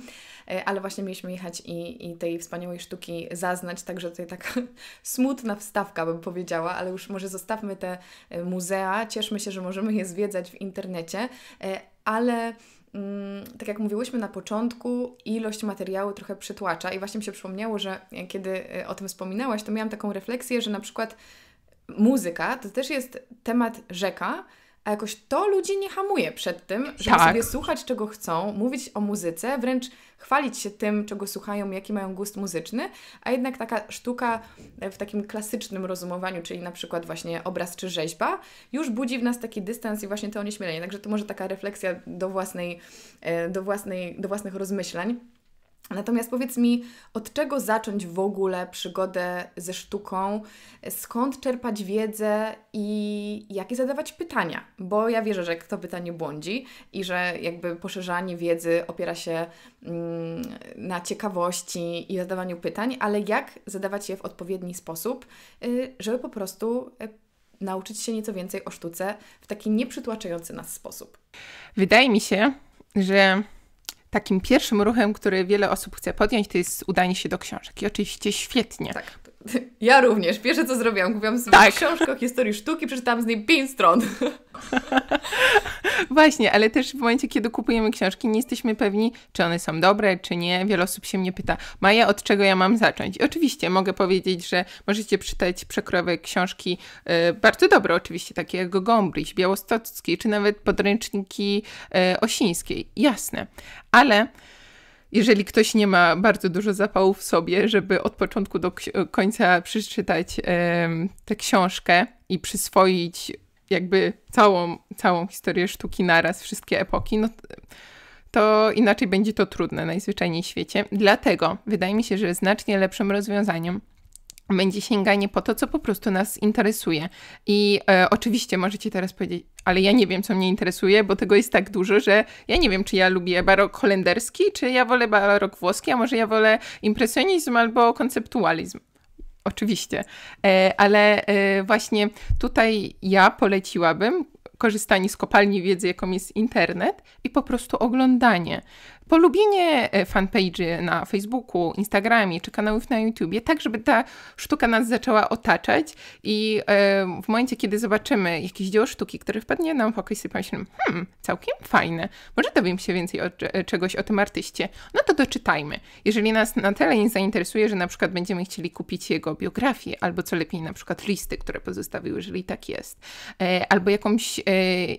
[SPEAKER 1] e, ale właśnie mieliśmy jechać i, i tej wspaniałej sztuki zaznać, także tutaj taka smutna wstawka bym powiedziała, ale już może zostawmy te e, muzea, cieszmy się, że możemy je zwiedzać w internecie, ale mm, tak jak mówiłyśmy na początku, ilość materiału trochę przytłacza i właśnie mi się przypomniało, że kiedy o tym wspominałaś, to miałam taką refleksję, że na przykład muzyka to też jest temat rzeka, a jakoś to ludzi nie hamuje przed tym, żeby tak. sobie słuchać czego chcą, mówić o muzyce, wręcz chwalić się tym, czego słuchają, jaki mają gust muzyczny, a jednak taka sztuka w takim klasycznym rozumowaniu, czyli na przykład właśnie obraz czy rzeźba, już budzi w nas taki dystans i właśnie to onieśmielenie. Także to może taka refleksja do własnej, e, do własnej, do własnych rozmyślań. Natomiast powiedz mi, od czego zacząć w ogóle przygodę ze sztuką, skąd czerpać wiedzę i jakie zadawać pytania? Bo ja wierzę, że kto pyta nie błądzi i że jakby poszerzanie wiedzy opiera się mm, na ciekawości i zadawaniu pytań, ale jak zadawać je w odpowiedni sposób, y, żeby po prostu y, nauczyć się nieco więcej o sztuce w taki nieprzytłaczający nas sposób?
[SPEAKER 2] Wydaje mi się, że takim pierwszym ruchem, który wiele osób chce podjąć, to jest udanie się do książek. I oczywiście świetnie. Tak.
[SPEAKER 1] Ja również. Pierwsze co zrobiłam, kupiłam sobie tak. książkę o historii sztuki, przeczytałam z niej pięć stron.
[SPEAKER 2] Właśnie, ale też w momencie, kiedy kupujemy książki, nie jesteśmy pewni, czy one są dobre, czy nie. Wiele osób się mnie pyta, Maja, od czego ja mam zacząć? I oczywiście mogę powiedzieć, że możecie czytać przekrojowe książki, y, bardzo dobre oczywiście, takie jak Gombriś, Białostocki, czy nawet podręczniki y, Osińskiej. Jasne, ale jeżeli ktoś nie ma bardzo dużo zapału w sobie, żeby od początku do końca przeczytać tę książkę i przyswoić jakby całą, całą historię sztuki naraz, wszystkie epoki, no to inaczej będzie to trudne najzwyczajniej w świecie. Dlatego wydaje mi się, że znacznie lepszym rozwiązaniem będzie sięganie po to, co po prostu nas interesuje. I e, oczywiście możecie teraz powiedzieć, ale ja nie wiem, co mnie interesuje, bo tego jest tak dużo, że ja nie wiem, czy ja lubię barok holenderski, czy ja wolę barok włoski, a może ja wolę impresjonizm albo konceptualizm. Oczywiście, e, ale e, właśnie tutaj ja poleciłabym korzystanie z kopalni wiedzy, jaką jest internet i po prostu oglądanie polubienie e, fanpage'y na Facebooku, Instagramie czy kanałów na YouTubie, tak żeby ta sztuka nas zaczęła otaczać i e, w momencie, kiedy zobaczymy jakieś dzieło sztuki, które wpadnie nam w i sobie pomyślimy, hmm, całkiem fajne, może dowiem się więcej o, e, czegoś o tym artyście, no to doczytajmy. Jeżeli nas na tyle nie zainteresuje, że na przykład będziemy chcieli kupić jego biografię, albo co lepiej na przykład listy, które pozostawił, jeżeli tak jest, albo jakąś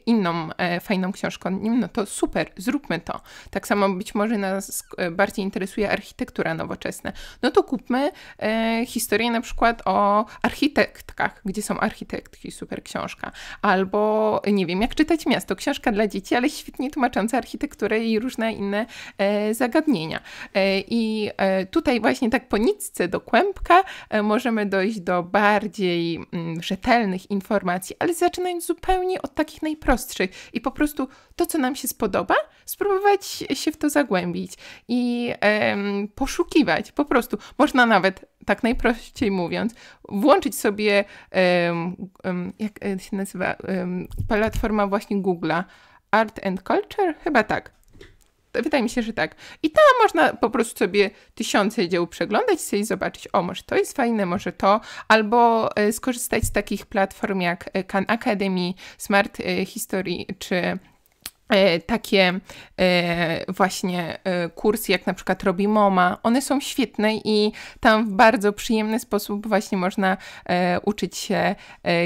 [SPEAKER 2] inną fajną książkę o nim, no to super, zróbmy to. Tak samo być może nas e, bardziej interesuje architektura nowoczesna, no to kupmy e, historię na przykład o architektkach, gdzie są architektki, super książka. Albo, nie wiem, jak czytać miasto, książka dla dzieci, ale świetnie tłumacząca architekturę i różne inne e, zagadnienia. E, I e, tutaj właśnie tak po nicce do kłębka e, możemy dojść do bardziej m, mm, rzetelnych informacji, ale zaczynając zupełnie od takich najprostszych i po prostu to, co nam się spodoba, spróbować się w to zagłębić i em, poszukiwać. Po prostu można nawet, tak najprościej mówiąc, włączyć sobie, em, em, jak e, się nazywa, platforma właśnie Google'a, Art and Culture? Chyba tak. Wydaje mi się, że tak. I tam można po prostu sobie tysiące dzieł przeglądać sobie i zobaczyć, o, może to jest fajne, może to, albo e, skorzystać z takich platform jak e, Khan Academy, Smart History czy E, takie e, właśnie e, kursy, jak na przykład robi MoMA, one są świetne i tam w bardzo przyjemny sposób właśnie można uczyć się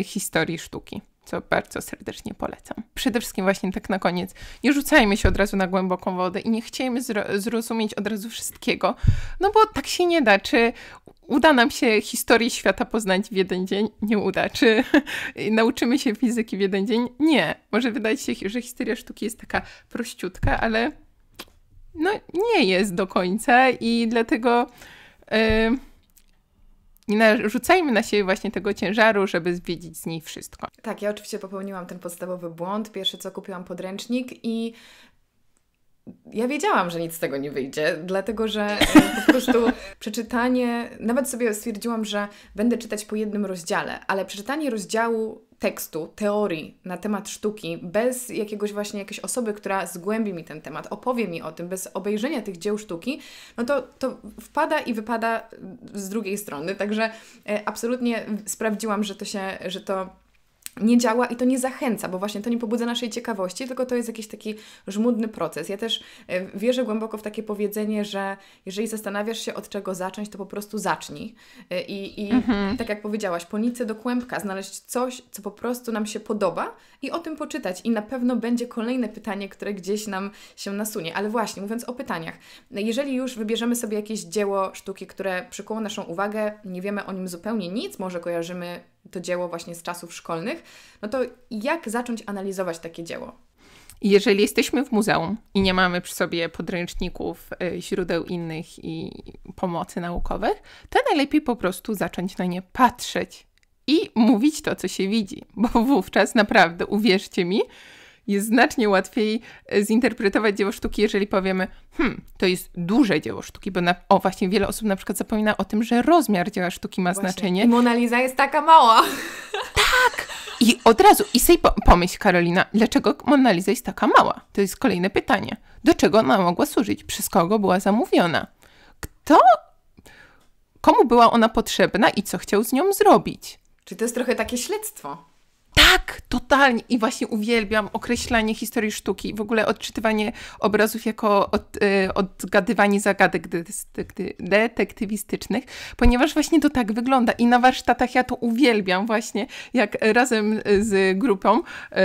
[SPEAKER 2] historii sztuki co bardzo serdecznie polecam. Przede wszystkim właśnie tak na koniec, nie rzucajmy się od razu na głęboką wodę i nie chciejmy zrozumieć od razu wszystkiego, no bo tak się nie da. Czy uda nam się historii świata poznać w jeden dzień? Nie uda. Czy nauczymy się fizyki w jeden dzień? Nie. Może wydaje się, że historia sztuki jest taka prościutka, ale no nie jest do końca i dlatego yy, nie narzucajmy na siebie właśnie tego ciężaru, żeby zwiedzić z niej wszystko.
[SPEAKER 1] Tak, ja oczywiście popełniłam ten podstawowy błąd. Pierwsze co kupiłam podręcznik i ja wiedziałam, że nic z tego nie wyjdzie, dlatego że e, po prostu przeczytanie, nawet sobie stwierdziłam, że będę czytać po jednym rozdziale, ale przeczytanie rozdziału tekstu, teorii na temat sztuki, bez jakiegoś właśnie jakiejś osoby, która zgłębi mi ten temat, opowie mi o tym, bez obejrzenia tych dzieł sztuki, no to, to wpada i wypada z drugiej strony. Także e, absolutnie sprawdziłam, że to się, że to nie działa i to nie zachęca, bo właśnie to nie pobudza naszej ciekawości, tylko to jest jakiś taki żmudny proces. Ja też e, wierzę głęboko w takie powiedzenie, że jeżeli zastanawiasz się od czego zacząć, to po prostu zacznij. E, I, i mhm. tak jak powiedziałaś, ponicę do kłębka znaleźć coś, co po prostu nam się podoba i o tym poczytać. I na pewno będzie kolejne pytanie, które gdzieś nam się nasunie. Ale właśnie, mówiąc o pytaniach, jeżeli już wybierzemy sobie jakieś dzieło sztuki, które przykuło naszą uwagę, nie wiemy o nim zupełnie nic, może kojarzymy to dzieło właśnie z czasów szkolnych, no to jak zacząć analizować takie dzieło?
[SPEAKER 2] Jeżeli jesteśmy w muzeum i nie mamy przy sobie podręczników, y, źródeł innych i pomocy naukowych, to najlepiej po prostu zacząć na nie patrzeć i mówić to, co się widzi, bo wówczas naprawdę, uwierzcie mi, jest znacznie łatwiej e, zinterpretować dzieło sztuki, jeżeli powiemy, hmm, to jest duże dzieło sztuki, bo na, o właśnie wiele osób na przykład zapomina o tym, że rozmiar dzieła sztuki ma właśnie. znaczenie. Mona
[SPEAKER 1] Lisa jest taka mała.
[SPEAKER 2] Tak! I od razu, i sobie pomyśl Karolina, dlaczego Mona Lisa jest taka mała? To jest kolejne pytanie. Do czego ona mogła służyć? Przez kogo była zamówiona? Kto komu była ona potrzebna i co chciał z nią zrobić. Czy to jest trochę takie śledztwo. Tak, totalnie. I właśnie uwielbiam określanie historii sztuki, w ogóle odczytywanie obrazów jako od, y, odgadywanie zagadek detektywistycznych, ponieważ właśnie to tak wygląda. I na warsztatach ja to uwielbiam właśnie, jak razem z grupą,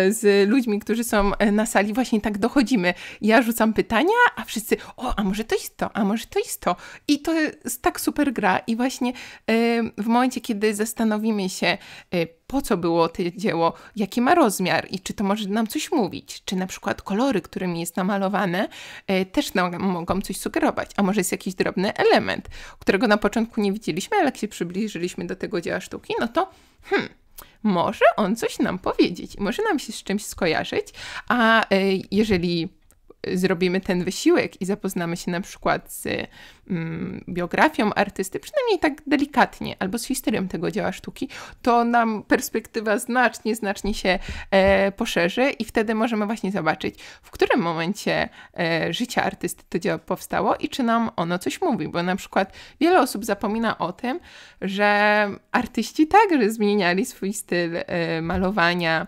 [SPEAKER 2] y, z ludźmi, którzy są y, na sali, właśnie tak dochodzimy. Ja rzucam pytania, a wszyscy, o, a może to jest to, a może to jest to. I to jest tak super gra. I właśnie y, w momencie, kiedy zastanowimy się, y, po co było to dzieło, jaki ma rozmiar i czy to może nam coś mówić, czy na przykład kolory, którymi jest namalowane, e, też nam mogą coś sugerować, a może jest jakiś drobny element, którego na początku nie widzieliśmy, ale jak się przybliżyliśmy do tego dzieła sztuki, no to hmm, może on coś nam powiedzieć, może nam się z czymś skojarzyć, a e, jeżeli zrobimy ten wysiłek i zapoznamy się na przykład z mm, biografią artysty, przynajmniej tak delikatnie, albo z historią tego dzieła sztuki, to nam perspektywa znacznie, znacznie się e, poszerzy i wtedy możemy właśnie zobaczyć, w którym momencie e, życia artysty to dzieło powstało i czy nam ono coś mówi, bo na przykład wiele osób zapomina o tym, że artyści także zmieniali swój styl e, malowania,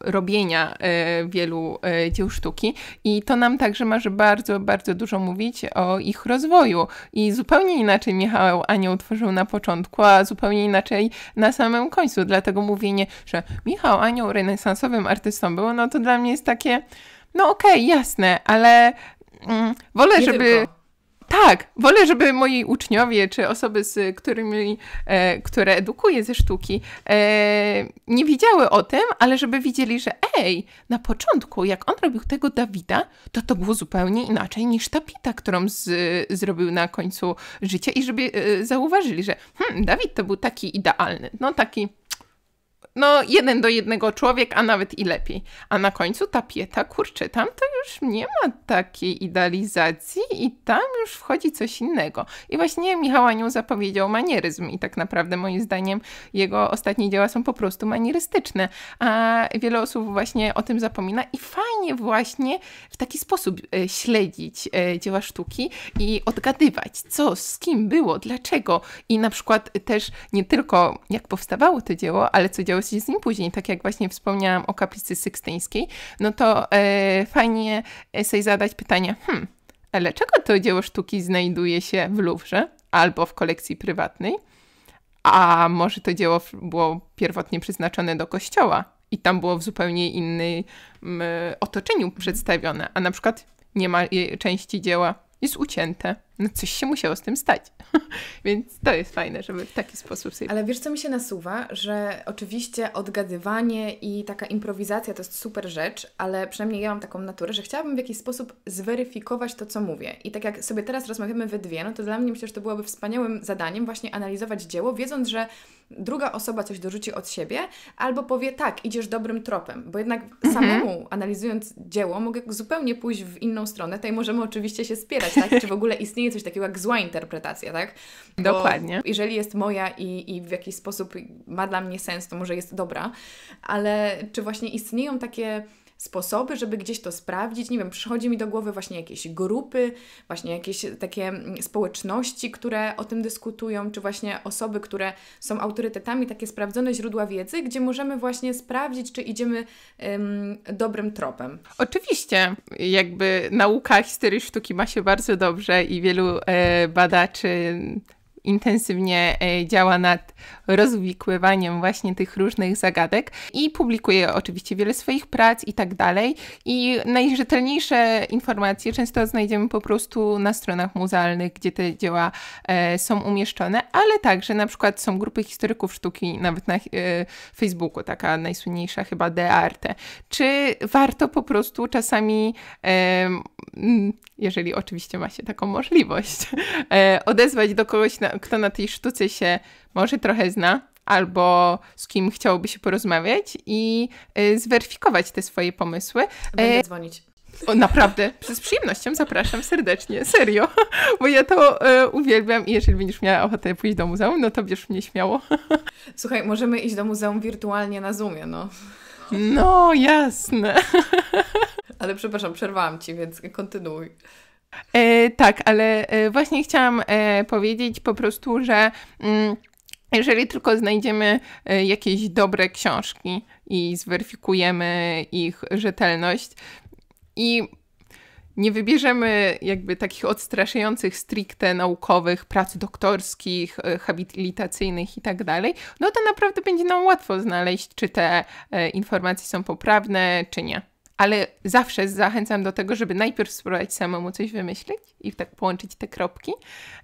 [SPEAKER 2] robienia e, wielu e, dzieł sztuki i to nam także może bardzo, bardzo dużo mówić o ich rozwoju i zupełnie inaczej Michał Anioł tworzył na początku, a zupełnie inaczej na samym końcu, dlatego mówienie, że Michał Anioł renesansowym artystą było, no to dla mnie jest takie no okej, okay, jasne, ale mm, wolę, Nie żeby... Tylko tak, wolę, żeby moi uczniowie czy osoby, z którymi, e, które edukuję ze sztuki, e, nie wiedziały o tym, ale żeby widzieli, że ej, na początku, jak on robił tego Dawida, to to było zupełnie inaczej niż ta pita, którą z, zrobił na końcu życia, i żeby e, zauważyli, że hmm, Dawid to był taki idealny, no taki no jeden do jednego człowiek, a nawet i lepiej. A na końcu tapieta, kurczę, tam to już nie ma takiej idealizacji i tam już wchodzi coś innego. I właśnie Michał Aniu zapowiedział manieryzm i tak naprawdę moim zdaniem jego ostatnie dzieła są po prostu manierystyczne, a wiele osób właśnie o tym zapomina i fajnie właśnie w taki sposób e, śledzić e, dzieła sztuki i odgadywać, co, z kim było, dlaczego i na przykład też nie tylko jak powstawało to dzieło, ale co działo z nim później, tak jak właśnie wspomniałam o kaplicy sykstyńskiej, no to e, fajnie e, sobie zadać pytanie, hmm, ale czego to dzieło sztuki znajduje się w Louvre albo w kolekcji prywatnej? A może to dzieło było pierwotnie przeznaczone do kościoła i tam było w zupełnie innym otoczeniu przedstawione, a na przykład nie ma e, części dzieła, jest ucięte no coś się musiało z tym stać. Więc to jest fajne, żeby w taki
[SPEAKER 1] sposób sobie... Ale wiesz, co mi się nasuwa? Że oczywiście odgadywanie i taka improwizacja to jest super rzecz, ale przynajmniej ja mam taką naturę, że chciałabym w jakiś sposób zweryfikować to, co mówię. I tak jak sobie teraz rozmawiamy we dwie, no to dla mnie myślę, że to byłoby wspaniałym zadaniem właśnie analizować dzieło, wiedząc, że druga osoba coś dorzuci od siebie, albo powie tak, idziesz dobrym tropem, bo jednak mhm. samemu analizując dzieło mogę zupełnie pójść w inną stronę, tutaj możemy oczywiście się spierać, tak? czy w ogóle istnieje istnieje coś takiego jak zła interpretacja, tak? Bo Dokładnie. Jeżeli jest moja i, i w jakiś sposób ma dla mnie sens, to może jest dobra, ale czy właśnie istnieją takie sposoby, żeby gdzieś to sprawdzić. Nie wiem, przychodzi mi do głowy właśnie jakieś grupy, właśnie jakieś takie mm, społeczności, które o tym dyskutują, czy właśnie osoby, które są autorytetami, takie sprawdzone źródła wiedzy, gdzie możemy właśnie sprawdzić, czy idziemy ym, dobrym tropem.
[SPEAKER 2] Oczywiście, jakby nauka historii sztuki ma się bardzo dobrze i wielu e, badaczy intensywnie e, działa nad rozwikływaniem właśnie tych różnych zagadek i publikuje oczywiście wiele swoich prac i tak dalej. I najrzetelniejsze informacje często znajdziemy po prostu na stronach muzealnych, gdzie te dzieła e, są umieszczone, ale także na przykład są grupy historyków sztuki, nawet na e, Facebooku, taka najsłynniejsza chyba De Arte. Czy warto po prostu czasami jeżeli oczywiście ma się taką możliwość, e, odezwać do kogoś, kto na tej sztuce się może trochę zna, albo z kim chciałoby się porozmawiać i e, zweryfikować te swoje pomysły. Będę e, dzwonić. O, naprawdę, z przyjemnością zapraszam serdecznie, serio, bo ja to e, uwielbiam i jeżeli będziesz miała ochotę pójść do muzeum, no to bierz mnie
[SPEAKER 1] śmiało. Słuchaj, możemy iść do muzeum wirtualnie na Zoomie, no. No, jasne. Ale przepraszam, przerwałam ci, więc kontynuuj.
[SPEAKER 2] E, tak, ale e, właśnie chciałam e, powiedzieć po prostu, że mm, jeżeli tylko znajdziemy e, jakieś dobre książki i zweryfikujemy ich rzetelność i nie wybierzemy jakby takich odstraszających stricte naukowych, prac doktorskich, e, habilitacyjnych i tak dalej, no to naprawdę będzie nam łatwo znaleźć, czy te e, informacje są poprawne, czy nie. Ale zawsze zachęcam do tego, żeby najpierw spróbować samemu coś wymyślić i tak połączyć te kropki,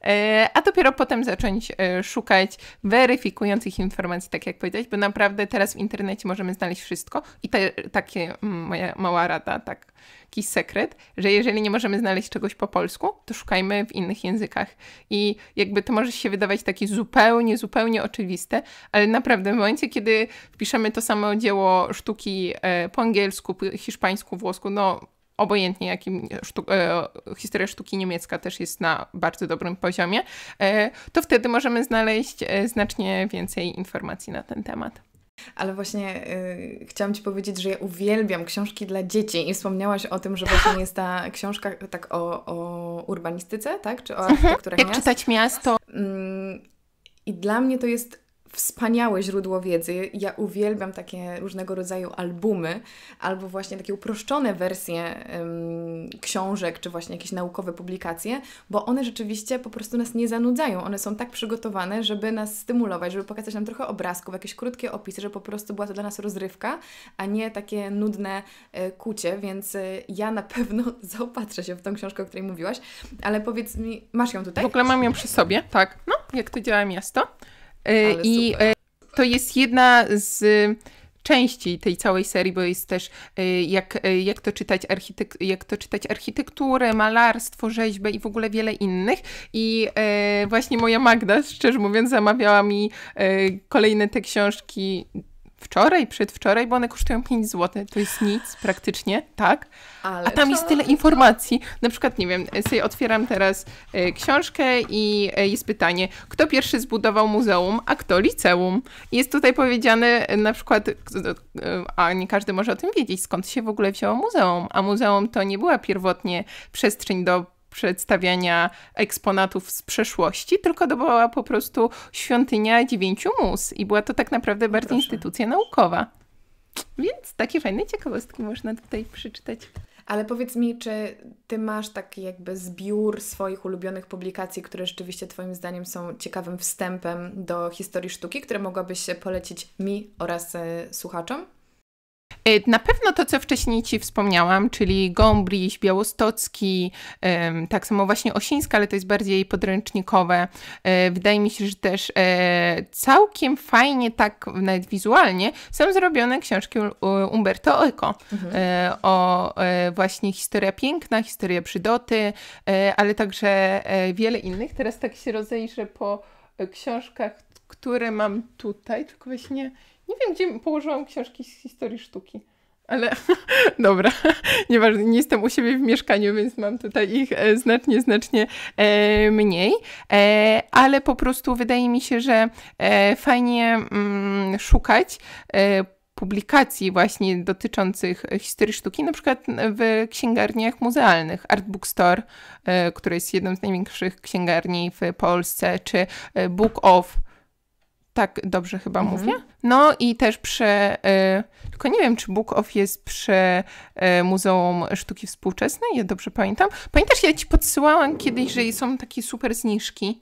[SPEAKER 2] e, a dopiero potem zacząć e, szukać weryfikujących informacji, tak jak powiedziałeś, bo naprawdę teraz w internecie możemy znaleźć wszystko i te, takie mm, moja mała rada, taki sekret, że jeżeli nie możemy znaleźć czegoś po polsku, to szukajmy w innych językach i jakby to może się wydawać takie zupełnie, zupełnie oczywiste, ale naprawdę w momencie, kiedy wpiszemy to samo dzieło sztuki e, po angielsku, hiszpańsku, włosku, no obojętnie jakim sztuk, e, historia sztuki niemiecka też jest na bardzo dobrym poziomie, e, to wtedy możemy znaleźć e, znacznie więcej informacji na ten temat.
[SPEAKER 1] Ale właśnie y, chciałam Ci powiedzieć, że ja uwielbiam książki dla dzieci i wspomniałaś o tym, że właśnie jest ta książka tak o, o urbanistyce, tak? Czy o mhm. architekturze Jak miast. czytać miasto. Y, I dla mnie to jest wspaniałe źródło wiedzy. Ja uwielbiam takie różnego rodzaju albumy, albo właśnie takie uproszczone wersje ym, książek, czy właśnie jakieś naukowe publikacje, bo one rzeczywiście po prostu nas nie zanudzają. One są tak przygotowane, żeby nas stymulować, żeby pokazać nam trochę obrazków, jakieś krótkie opisy, żeby po prostu była to dla nas rozrywka, a nie takie nudne y, kucie, więc y, ja na pewno zaopatrzę się w tą książkę, o której mówiłaś, ale powiedz mi, masz ją tutaj? W ogóle mam ją przy sobie, tak. No, jak ty działa miasto. E,
[SPEAKER 2] I e, to jest jedna z części tej całej serii, bo jest też e, jak, jak, to, czytać architek- jak to czytać architekturę, malarstwo, rzeźbę i w ogóle wiele innych. I właśnie moja Magda, szczerze mówiąc, zamawiała mi kolejne te książki wczoraj, przedwczoraj, bo one kosztują 5 zł. To jest nic praktycznie, tak?
[SPEAKER 1] Ale A tam jest tyle
[SPEAKER 2] informacji. Na przykład, nie wiem, sobie otwieram teraz e, książkę i e, jest pytanie, kto pierwszy zbudował muzeum, a kto liceum? Jest tutaj powiedziane e, na przykład, a nie każdy może o tym wiedzieć, skąd się w ogóle wzięło muzeum. A muzeum to nie była pierwotnie przestrzeń do przedstawiania eksponatów z przeszłości, tylko to była po prostu świątynia dziewięciu mus i była to tak naprawdę bardzo Proszę. instytucja naukowa.
[SPEAKER 1] Więc takie fajne ciekawostki można tutaj przeczytać. Ale powiedz mi, czy ty masz taki jakby zbiór swoich ulubionych publikacji, które rzeczywiście Twoim zdaniem są ciekawym wstępem do historii sztuki, które mogłabyś polecić mi oraz y, słuchaczom?
[SPEAKER 2] Y, na pewno to, co wcześniej Ci wspomniałam, czyli Gombriś, Białostocki, tak samo właśnie Osińska, ale to jest bardziej podręcznikowe. Y, wydaje mi się, że też y, całkiem fajnie, tak nawet wizualnie, są zrobione książki Umberto Eco mhm. o właśnie historia piękna, historia przydoty, ale także wiele innych. Teraz tak się rozejrzę po książkach, które mam tutaj, tylko właśnie nie wiem, gdzie położyłam książki z historii sztuki. Ale dobra, nieważne, nie jestem u siebie w mieszkaniu, więc mam tutaj ich e, znacznie, znacznie e, mniej, e, ale po prostu wydaje mi się, że fajnie mm, szukać publikacji właśnie dotyczących historii sztuki, na przykład w księgarniach muzealnych, Art Bookstore, które jest jedną z największych księgarni w Polsce, czy Book of, tak dobrze chyba mhm. mówię. No i też przy, tylko nie wiem, czy Book of jest przy e, Muzeum Sztuki Współczesnej, ja dobrze pamiętam. Pamiętasz, ja ci podsyłałam
[SPEAKER 1] kiedyś, że są takie super zniżki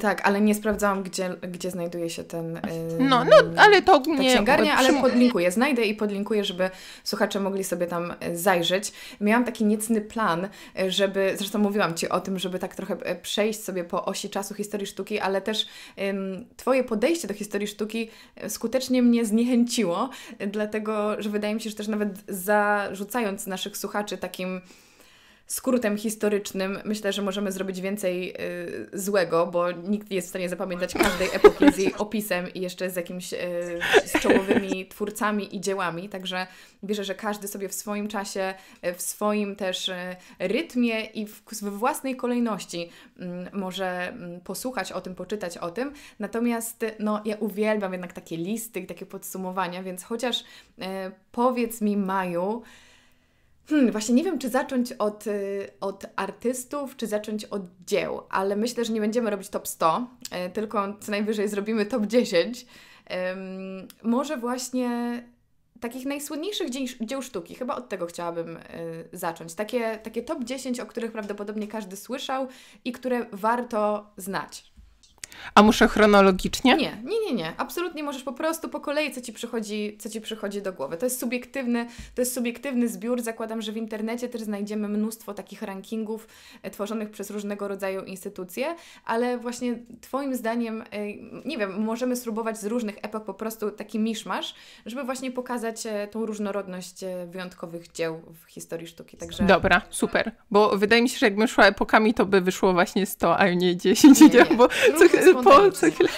[SPEAKER 1] tak, ale nie sprawdzałam, gdzie, gdzie znajduje się ten. Y, no, no, ale to nie. Księgarnia, ale podlinkuję. Znajdę i podlinkuję, żeby słuchacze mogli sobie tam y, zajrzeć. Miałam taki niecny plan, y, żeby. Zresztą mówiłam Ci o tym, żeby tak trochę przejść sobie po osi czasu historii sztuki, ale też Twoje podejście do historii sztuki skutecznie mnie zniechęciło, dlatego że wydaje mi się, że też nawet zarzucając naszych słuchaczy takim skrótem historycznym myślę, że możemy zrobić więcej y, złego, bo nikt nie jest w stanie zapamiętać każdej epoki z jej opisem i jeszcze z jakimiś y, z czołowymi twórcami i dziełami. Także wierzę, że każdy sobie w swoim czasie, y, w swoim też y, rytmie i w, w własnej kolejności y, może mm, posłuchać o tym, poczytać o tym. Natomiast no, ja uwielbiam jednak takie listy i takie podsumowania, więc chociaż y, powiedz mi, Maju, Hmm, właśnie nie wiem, czy zacząć od, y, od artystów, czy zacząć od dzieł, ale myślę, że nie będziemy robić top 100, y, tylko co najwyżej zrobimy top 10. może właśnie takich najsłynniejszych dzieł, dzieł sztuki, chyba od tego chciałabym y, zacząć. Takie, takie top 10, o których prawdopodobnie każdy słyszał i które warto znać.
[SPEAKER 2] A muszę chronologicznie? Nie,
[SPEAKER 1] nie, nie, nie. Absolutnie możesz po prostu po kolei, co ci przychodzi, co ci przychodzi do głowy. To jest subiektywny, to jest subiektywny zbiór. Zakładam, że w internecie też znajdziemy mnóstwo takich rankingów e, tworzonych przez różnego rodzaju instytucje, ale właśnie Twoim zdaniem, e, nie wiem, możemy spróbować z różnych epok po prostu taki miszmasz, żeby właśnie pokazać e, tą różnorodność wyjątkowych dzieł w historii sztuki. Także... Dobra,
[SPEAKER 2] super. Bo wydaje mi się, że jakbym szła epokami, to by wyszło właśnie 100, a nie 10 nie, dzieł, nie. bo co, po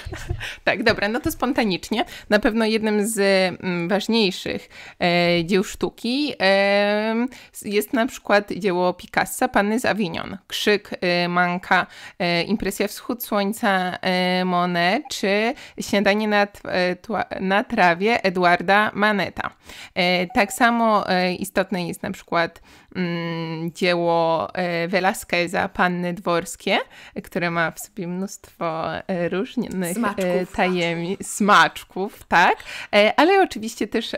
[SPEAKER 2] Tak, dobra, no to spontanicznie. Na pewno jednym z mm, ważniejszych e, dzieł sztuki e, jest na przykład dzieło Picassa, Panny z Avignon, Krzyk e, Manka, e, Impresja Wschód Słońca e, Monet, czy Śniadanie na, e, tła, na trawie Edwarda Maneta. Tak samo istotne jest na przykład mm, dzieło Velasqueza, Panny Dworskie, które ma w sobie mnóstwo E, różnych e, smaczków. tajemnic, smaczków, tak, e, ale oczywiście też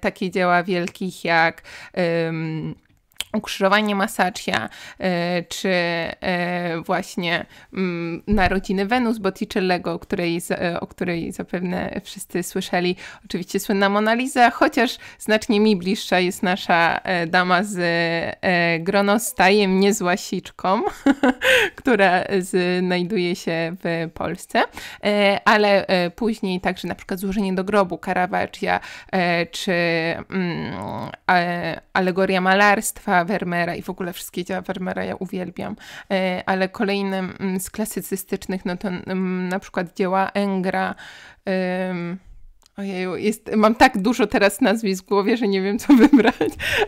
[SPEAKER 2] takie dzieła wielkich jak um, ukrzyżowanie Masaccia, e, czy e, właśnie mm, narodziny Wenus Botticellego, o której, e, o której zapewne wszyscy słyszeli. Oczywiście słynna Mona Lisa, chociaż znacznie mi bliższa jest nasza dama z grono z tajem która znajduje się w Polsce, ale później także na przykład złożenie do grobu Caravaggio, czy mm, alegoria malarstwa, Vermeera i w ogóle wszystkie dzieła Vermeera ja uwielbiam, e, ale kolejnym mm, z klasycystycznych, no to mm, na przykład dzieła Engra, Ojeju, jest, mam tak dużo teraz nazwisk w głowie, że nie wiem, co wybrać.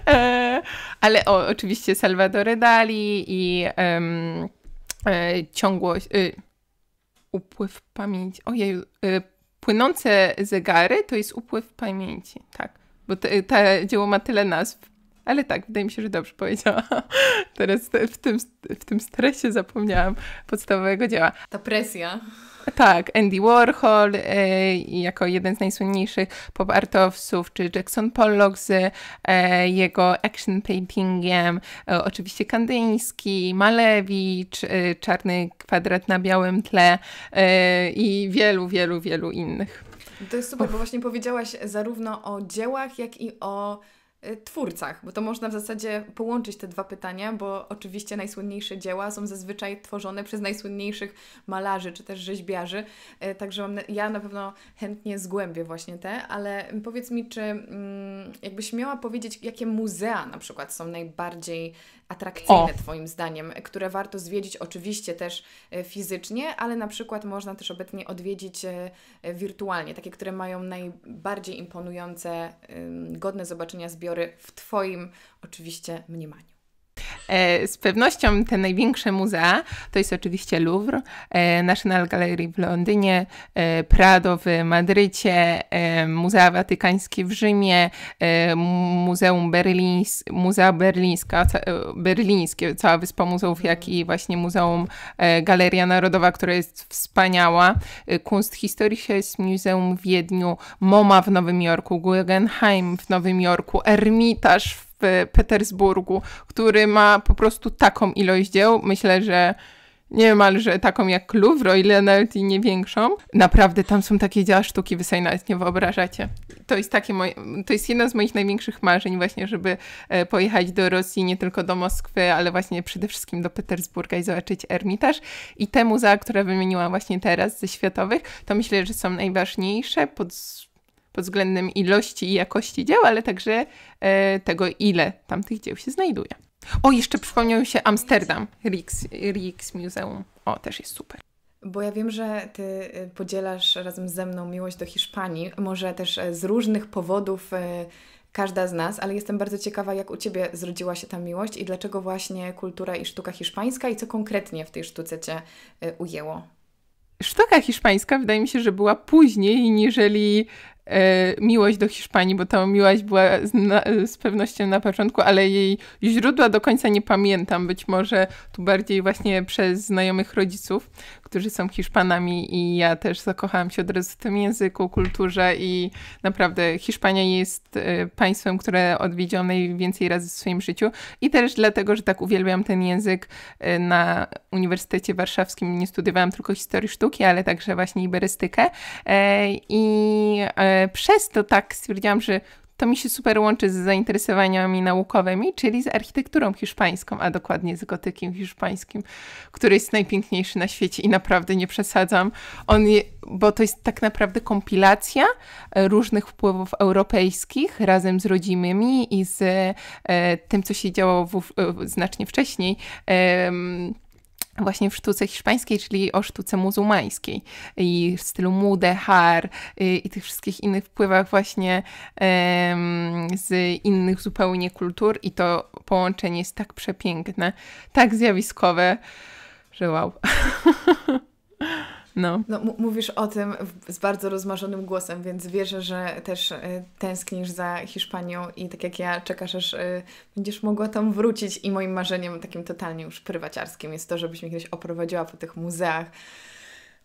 [SPEAKER 2] E, ale o, oczywiście Salvador Dali i um, ciągłość, upływ pamięci. Ojeju, płynące zegary to jest upływ pamięci, tak. Bo to dzieło ma tyle nazw ale tak, wydaje mi się, że dobrze powiedziała. Teraz w tym, w tym stresie zapomniałam podstawowego dzieła. Ta presja. Tak, Andy Warhol e, jako jeden z najsłynniejszych pop-artowców, czy Jackson Pollock z e, jego action paintingiem, e, oczywiście Kandyński, Malewicz, e, Czarny kwadrat na białym tle e, i wielu, wielu, wielu innych.
[SPEAKER 1] To jest super, bo właśnie powiedziałaś zarówno o dziełach, jak i o Y, twórcach, bo to można w zasadzie połączyć te dwa pytania, bo oczywiście najsłynniejsze dzieła są zazwyczaj tworzone przez najsłynniejszych malarzy czy też rzeźbiarzy, y, także ja na pewno chętnie zgłębię właśnie te, ale powiedz mi, czy mm, jakbyś miała powiedzieć, jakie muzea na przykład są najbardziej atrakcyjne o. Twoim zdaniem, które warto zwiedzić oczywiście też y, fizycznie, ale na przykład można też obecnie odwiedzić wirtualnie, takie, które mają najbardziej imponujące, godne zobaczenia zbiorowe w Twoim oczywiście mniemaniu.
[SPEAKER 2] E, z pewnością te największe muzea to jest oczywiście Louvre, e, National Gallery w Londynie, e, Prado w Madrycie, Muzea Watykańskie w Rzymie, Muzeum Berlińs Muzea Berlińska, Berlińskie, cała wyspa muzeów, mhm. jak i właśnie Muzeum Galeria Narodowa, która jest wspaniała, Kunsthistorisches Muzeum w Wiedniu, MoMA w Nowym Jorku, Guggenheim w Nowym Jorku, Ermitaż w w Petersburgu, który ma po prostu taką ilość dzieł. Myślę, że niemalże taką jak Louvre, o ile nawet i nie większą. Naprawdę tam są takie dzieła sztuki, wy sobie nawet nie wyobrażacie. To jest, takie moje, to jest jedno z moich największych marzeń właśnie, żeby e, pojechać do Rosji, nie tylko do Moskwy, ale właśnie przede wszystkim do Petersburga i zobaczyć Ermitaż. I te muzea, które wymieniłam właśnie teraz ze światowych, to myślę, że są najważniejsze pod pod względem ilości i jakości dzieł, ale także e, tego, ile tamtych dzieł się znajduje. O, jeszcze przypomniał mi się Amsterdam, Rix Museum. O, też jest super.
[SPEAKER 1] Bo ja wiem, że ty e, podzielasz razem ze mną miłość do Hiszpanii, może też e, z różnych powodów e, każda z nas, ale jestem bardzo ciekawa, jak u ciebie zrodziła się ta miłość i dlaczego właśnie kultura i sztuka hiszpańska i co konkretnie w tej sztuce cię ujęło.
[SPEAKER 2] Sztuka hiszpańska wydaje mi się, że była później niżeli E, miłość do Hiszpanii, bo ta miłość była z, na, z, pewnością na początku, ale jej źródła do końca nie pamiętam. Być może tu bardziej właśnie przez znajomych rodziców którzy są Hiszpanami i ja też zakochałam się od razu w tym języku, kulturze i naprawdę Hiszpania jest y, państwem, które odwiedziłam najwięcej razy w swoim życiu i też dlatego, że tak uwielbiam ten język y, na Uniwersytecie Warszawskim nie studiowałam tylko historii sztuki, ale także właśnie iberystykę e, i e, przez to tak stwierdziłam, że to mi się super łączy z zainteresowaniami naukowymi, czyli z architekturą hiszpańską, a dokładnie z gotykiem hiszpańskim, który jest najpiękniejszy na świecie i naprawdę nie przesadzam. On je, bo to jest tak naprawdę kompilacja e, różnych wpływów europejskich razem z rodzimymi i z e, tym, co się działo w, znacznie wcześniej. E, właśnie w sztuce hiszpańskiej, czyli o sztuce muzułmańskiej i w stylu har y, i tych wszystkich innych wpływach właśnie z innych zupełnie kultur i to połączenie jest tak przepiękne, tak zjawiskowe, że wow. No.
[SPEAKER 1] no mówisz o tym z bardzo rozmarzonym głosem, więc wierzę, że też y, tęsknisz za Hiszpanią i tak jak ja czekasz, aż y, będziesz mogła tam wrócić. I moim marzeniem takim totalnie już prywaciarskim jest to, żebyś mnie kiedyś oprowadziła po tych muzeach.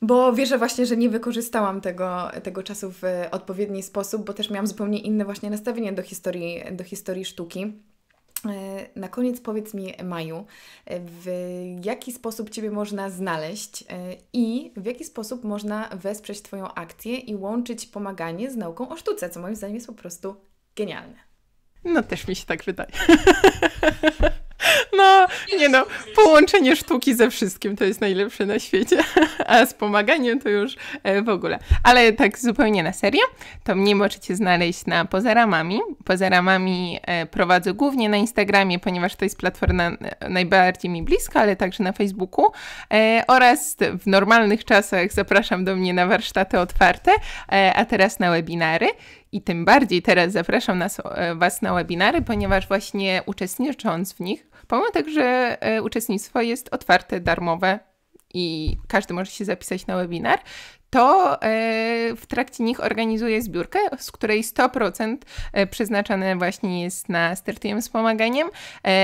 [SPEAKER 1] Bo wierzę właśnie, że nie wykorzystałam tego, tego czasu w odpowiedni sposób, bo też miałam zupełnie inne właśnie nastawienie do historii, do historii sztuki. E, na koniec powiedz mi, Maju, e, w jaki sposób Ciebie można znaleźć e, i w jaki sposób można wesprzeć Twoją akcję i łączyć pomaganie z nauką o sztuce, co moim zdaniem jest po prostu genialne. No też
[SPEAKER 2] mi się tak wydaje. No, nie no, połączenie sztuki ze wszystkim to jest najlepsze na świecie, a z pomaganiem to już e, w ogóle. Ale tak zupełnie na serio, to mnie możecie znaleźć na Pozaramami. Pozaramami e, prowadzę głównie na Instagramie, ponieważ to jest platforma e, najbardziej mi bliska, ale także na Facebooku oraz w normalnych czasach zapraszam do mnie na warsztaty otwarte, a teraz na webinary i tym bardziej teraz zapraszam nas, e, Was na webinary, ponieważ właśnie uczestnicząc w nich, pomimo tego, że e, uczestnictwo jest otwarte, darmowe i każdy może się zapisać na webinar, to e, w trakcie nich organizuję zbiórkę, z której 100% przeznaczane właśnie jest na startujemy z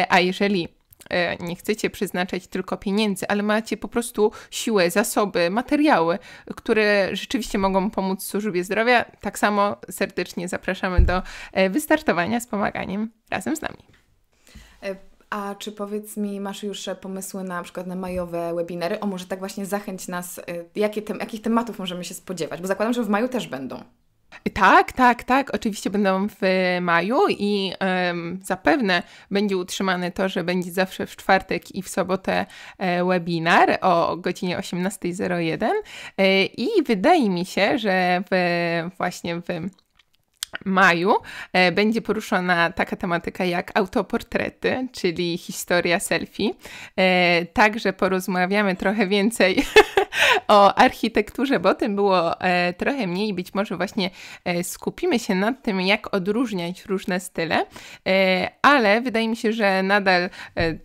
[SPEAKER 2] a jeżeli E, nie chcecie przeznaczać tylko pieniędzy, ale macie po prostu siłę, zasoby, materiały, które rzeczywiście mogą pomóc służbie zdrowia. Tak samo serdecznie zapraszamy do e, wystartowania z pomaganiem razem z nami.
[SPEAKER 1] E, a czy powiedz mi, masz już pomysły na, na przykład na majowe webinary? O, może tak właśnie zachęć nas, jakie tem jakich tematów możemy się spodziewać, bo zakładam, że w maju też będą.
[SPEAKER 2] Tak, tak, tak. Oczywiście będą w e, maju i um, zapewne będzie utrzymane to, że będzie zawsze w czwartek i w sobotę e, webinar o godzinie 18.01. E, I wydaje mi się, że w, właśnie w maju e, będzie poruszona taka tematyka jak autoportrety, czyli historia selfie. E, także porozmawiamy trochę więcej o architekturze, bo o tym było e, trochę mniej. Być może właśnie e, skupimy się nad tym, jak odróżniać różne style, e, ale wydaje mi się, że nadal e,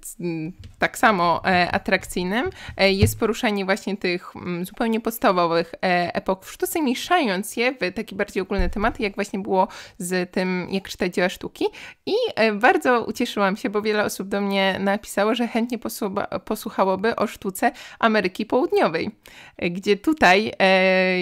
[SPEAKER 2] tak samo e, atrakcyjnym e, jest poruszanie właśnie tych mm, zupełnie podstawowych e, epok w sztuce, mieszając je w takie bardziej ogólne tematy, jak właśnie było z tym, jak czytać dzieła sztuki. I bardzo ucieszyłam się, bo wiele osób do mnie napisało, że chętnie posłuchałoby o sztuce Ameryki Południowej, gdzie tutaj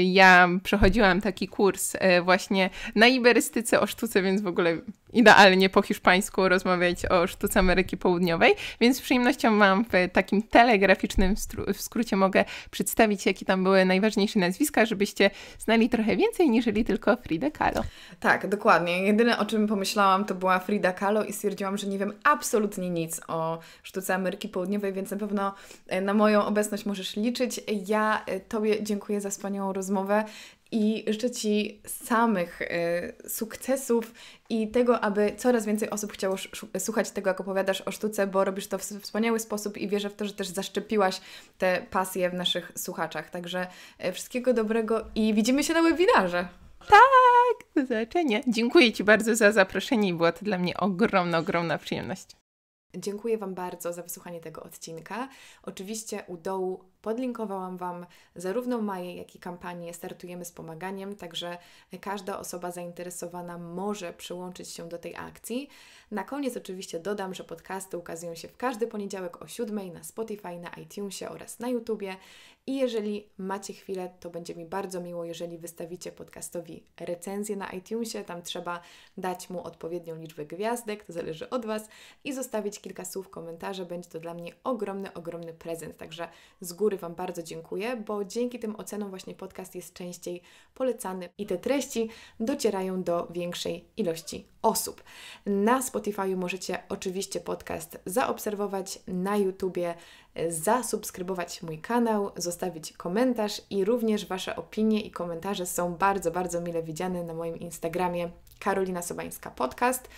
[SPEAKER 2] ja przechodziłam taki kurs właśnie na iberystyce o sztuce, więc w ogóle idealnie po hiszpańsku rozmawiać o sztuce Ameryki Południowej, więc z przyjemnością przyjemnością mam w takim telegraficznym w skrócie mogę przedstawić, jakie tam były najważniejsze nazwiska, żebyście znali trochę
[SPEAKER 1] więcej, niżeli tylko Frida Kahlo. Tak, dokładnie. Jedyne, o czym pomyślałam, to była Frida Kahlo i stwierdziłam, że nie wiem absolutnie nic o sztuce Ameryki Południowej, więc na pewno e, na moją obecność możesz liczyć. Ja e, Tobie dziękuję za wspaniałą rozmowę i życzę Ci samych y, sukcesów i tego, aby coraz więcej osób chciało słuchać tego, jak opowiadasz o sztuce, bo robisz to w wspaniały sposób i wierzę w to, że też zaszczepiłaś te pasje w naszych słuchaczach. Także y, wszystkiego dobrego i widzimy się na webinarze. Tak, do zobaczenia. Dziękuję Ci bardzo za zaproszenie i była to dla mnie ogromna,
[SPEAKER 2] ogromna przyjemność.
[SPEAKER 1] Dziękuję Wam bardzo za wysłuchanie tego odcinka. Oczywiście u dołu podlinkowałam Wam zarówno Maję, jak i kampanię Startujemy z Pomaganiem, także każda osoba zainteresowana może przyłączyć się do tej akcji. Na koniec oczywiście dodam, że podcasty ukazują się w każdy poniedziałek o 7 na Spotify, na iTunesie oraz na YouTubie i jeżeli macie chwilę, to będzie mi bardzo miło, jeżeli wystawicie podcastowi recenzję na iTunesie. Tam trzeba dać mu odpowiednią liczbę gwiazdek, to zależy od Was, i zostawić kilka słów komentarza. Będzie to dla mnie ogromny, ogromny prezent. Także z góry Wam bardzo dziękuję, bo dzięki tym ocenom właśnie podcast jest częściej polecany i te treści docierają do większej ilości osób. Na Spotify możecie oczywiście podcast zaobserwować, na YouTubie zasubskrybować mój kanał, zostawić komentarz i również Wasze opinie i komentarze są bardzo, bardzo mile widziane na moim Instagramie Karolina Sobańska Podcast.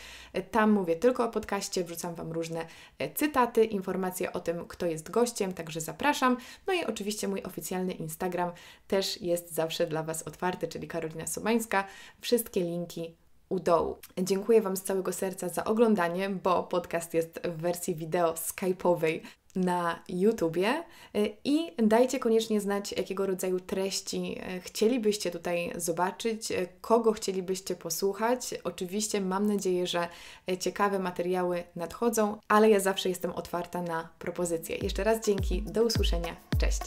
[SPEAKER 1] Tam mówię tylko o podcaście, wrzucam Wam różne e, cytaty, informacje o tym, kto jest gościem, także zapraszam. No i oczywiście mój oficjalny Instagram też jest zawsze dla Was otwarty, czyli Karolina Sobańska. Wszystkie linki u dołu. Dziękuję Wam z całego serca za oglądanie, bo podcast jest w wersji wideo skype'owej na YouTubie y, i dajcie koniecznie znać, jakiego rodzaju treści y, chcielibyście tutaj zobaczyć, y, kogo chcielibyście posłuchać. Oczywiście mam nadzieję, że ciekawe materiały nadchodzą, ale ja zawsze jestem otwarta na propozycje. Jeszcze raz dzięki, do usłyszenia, cześć!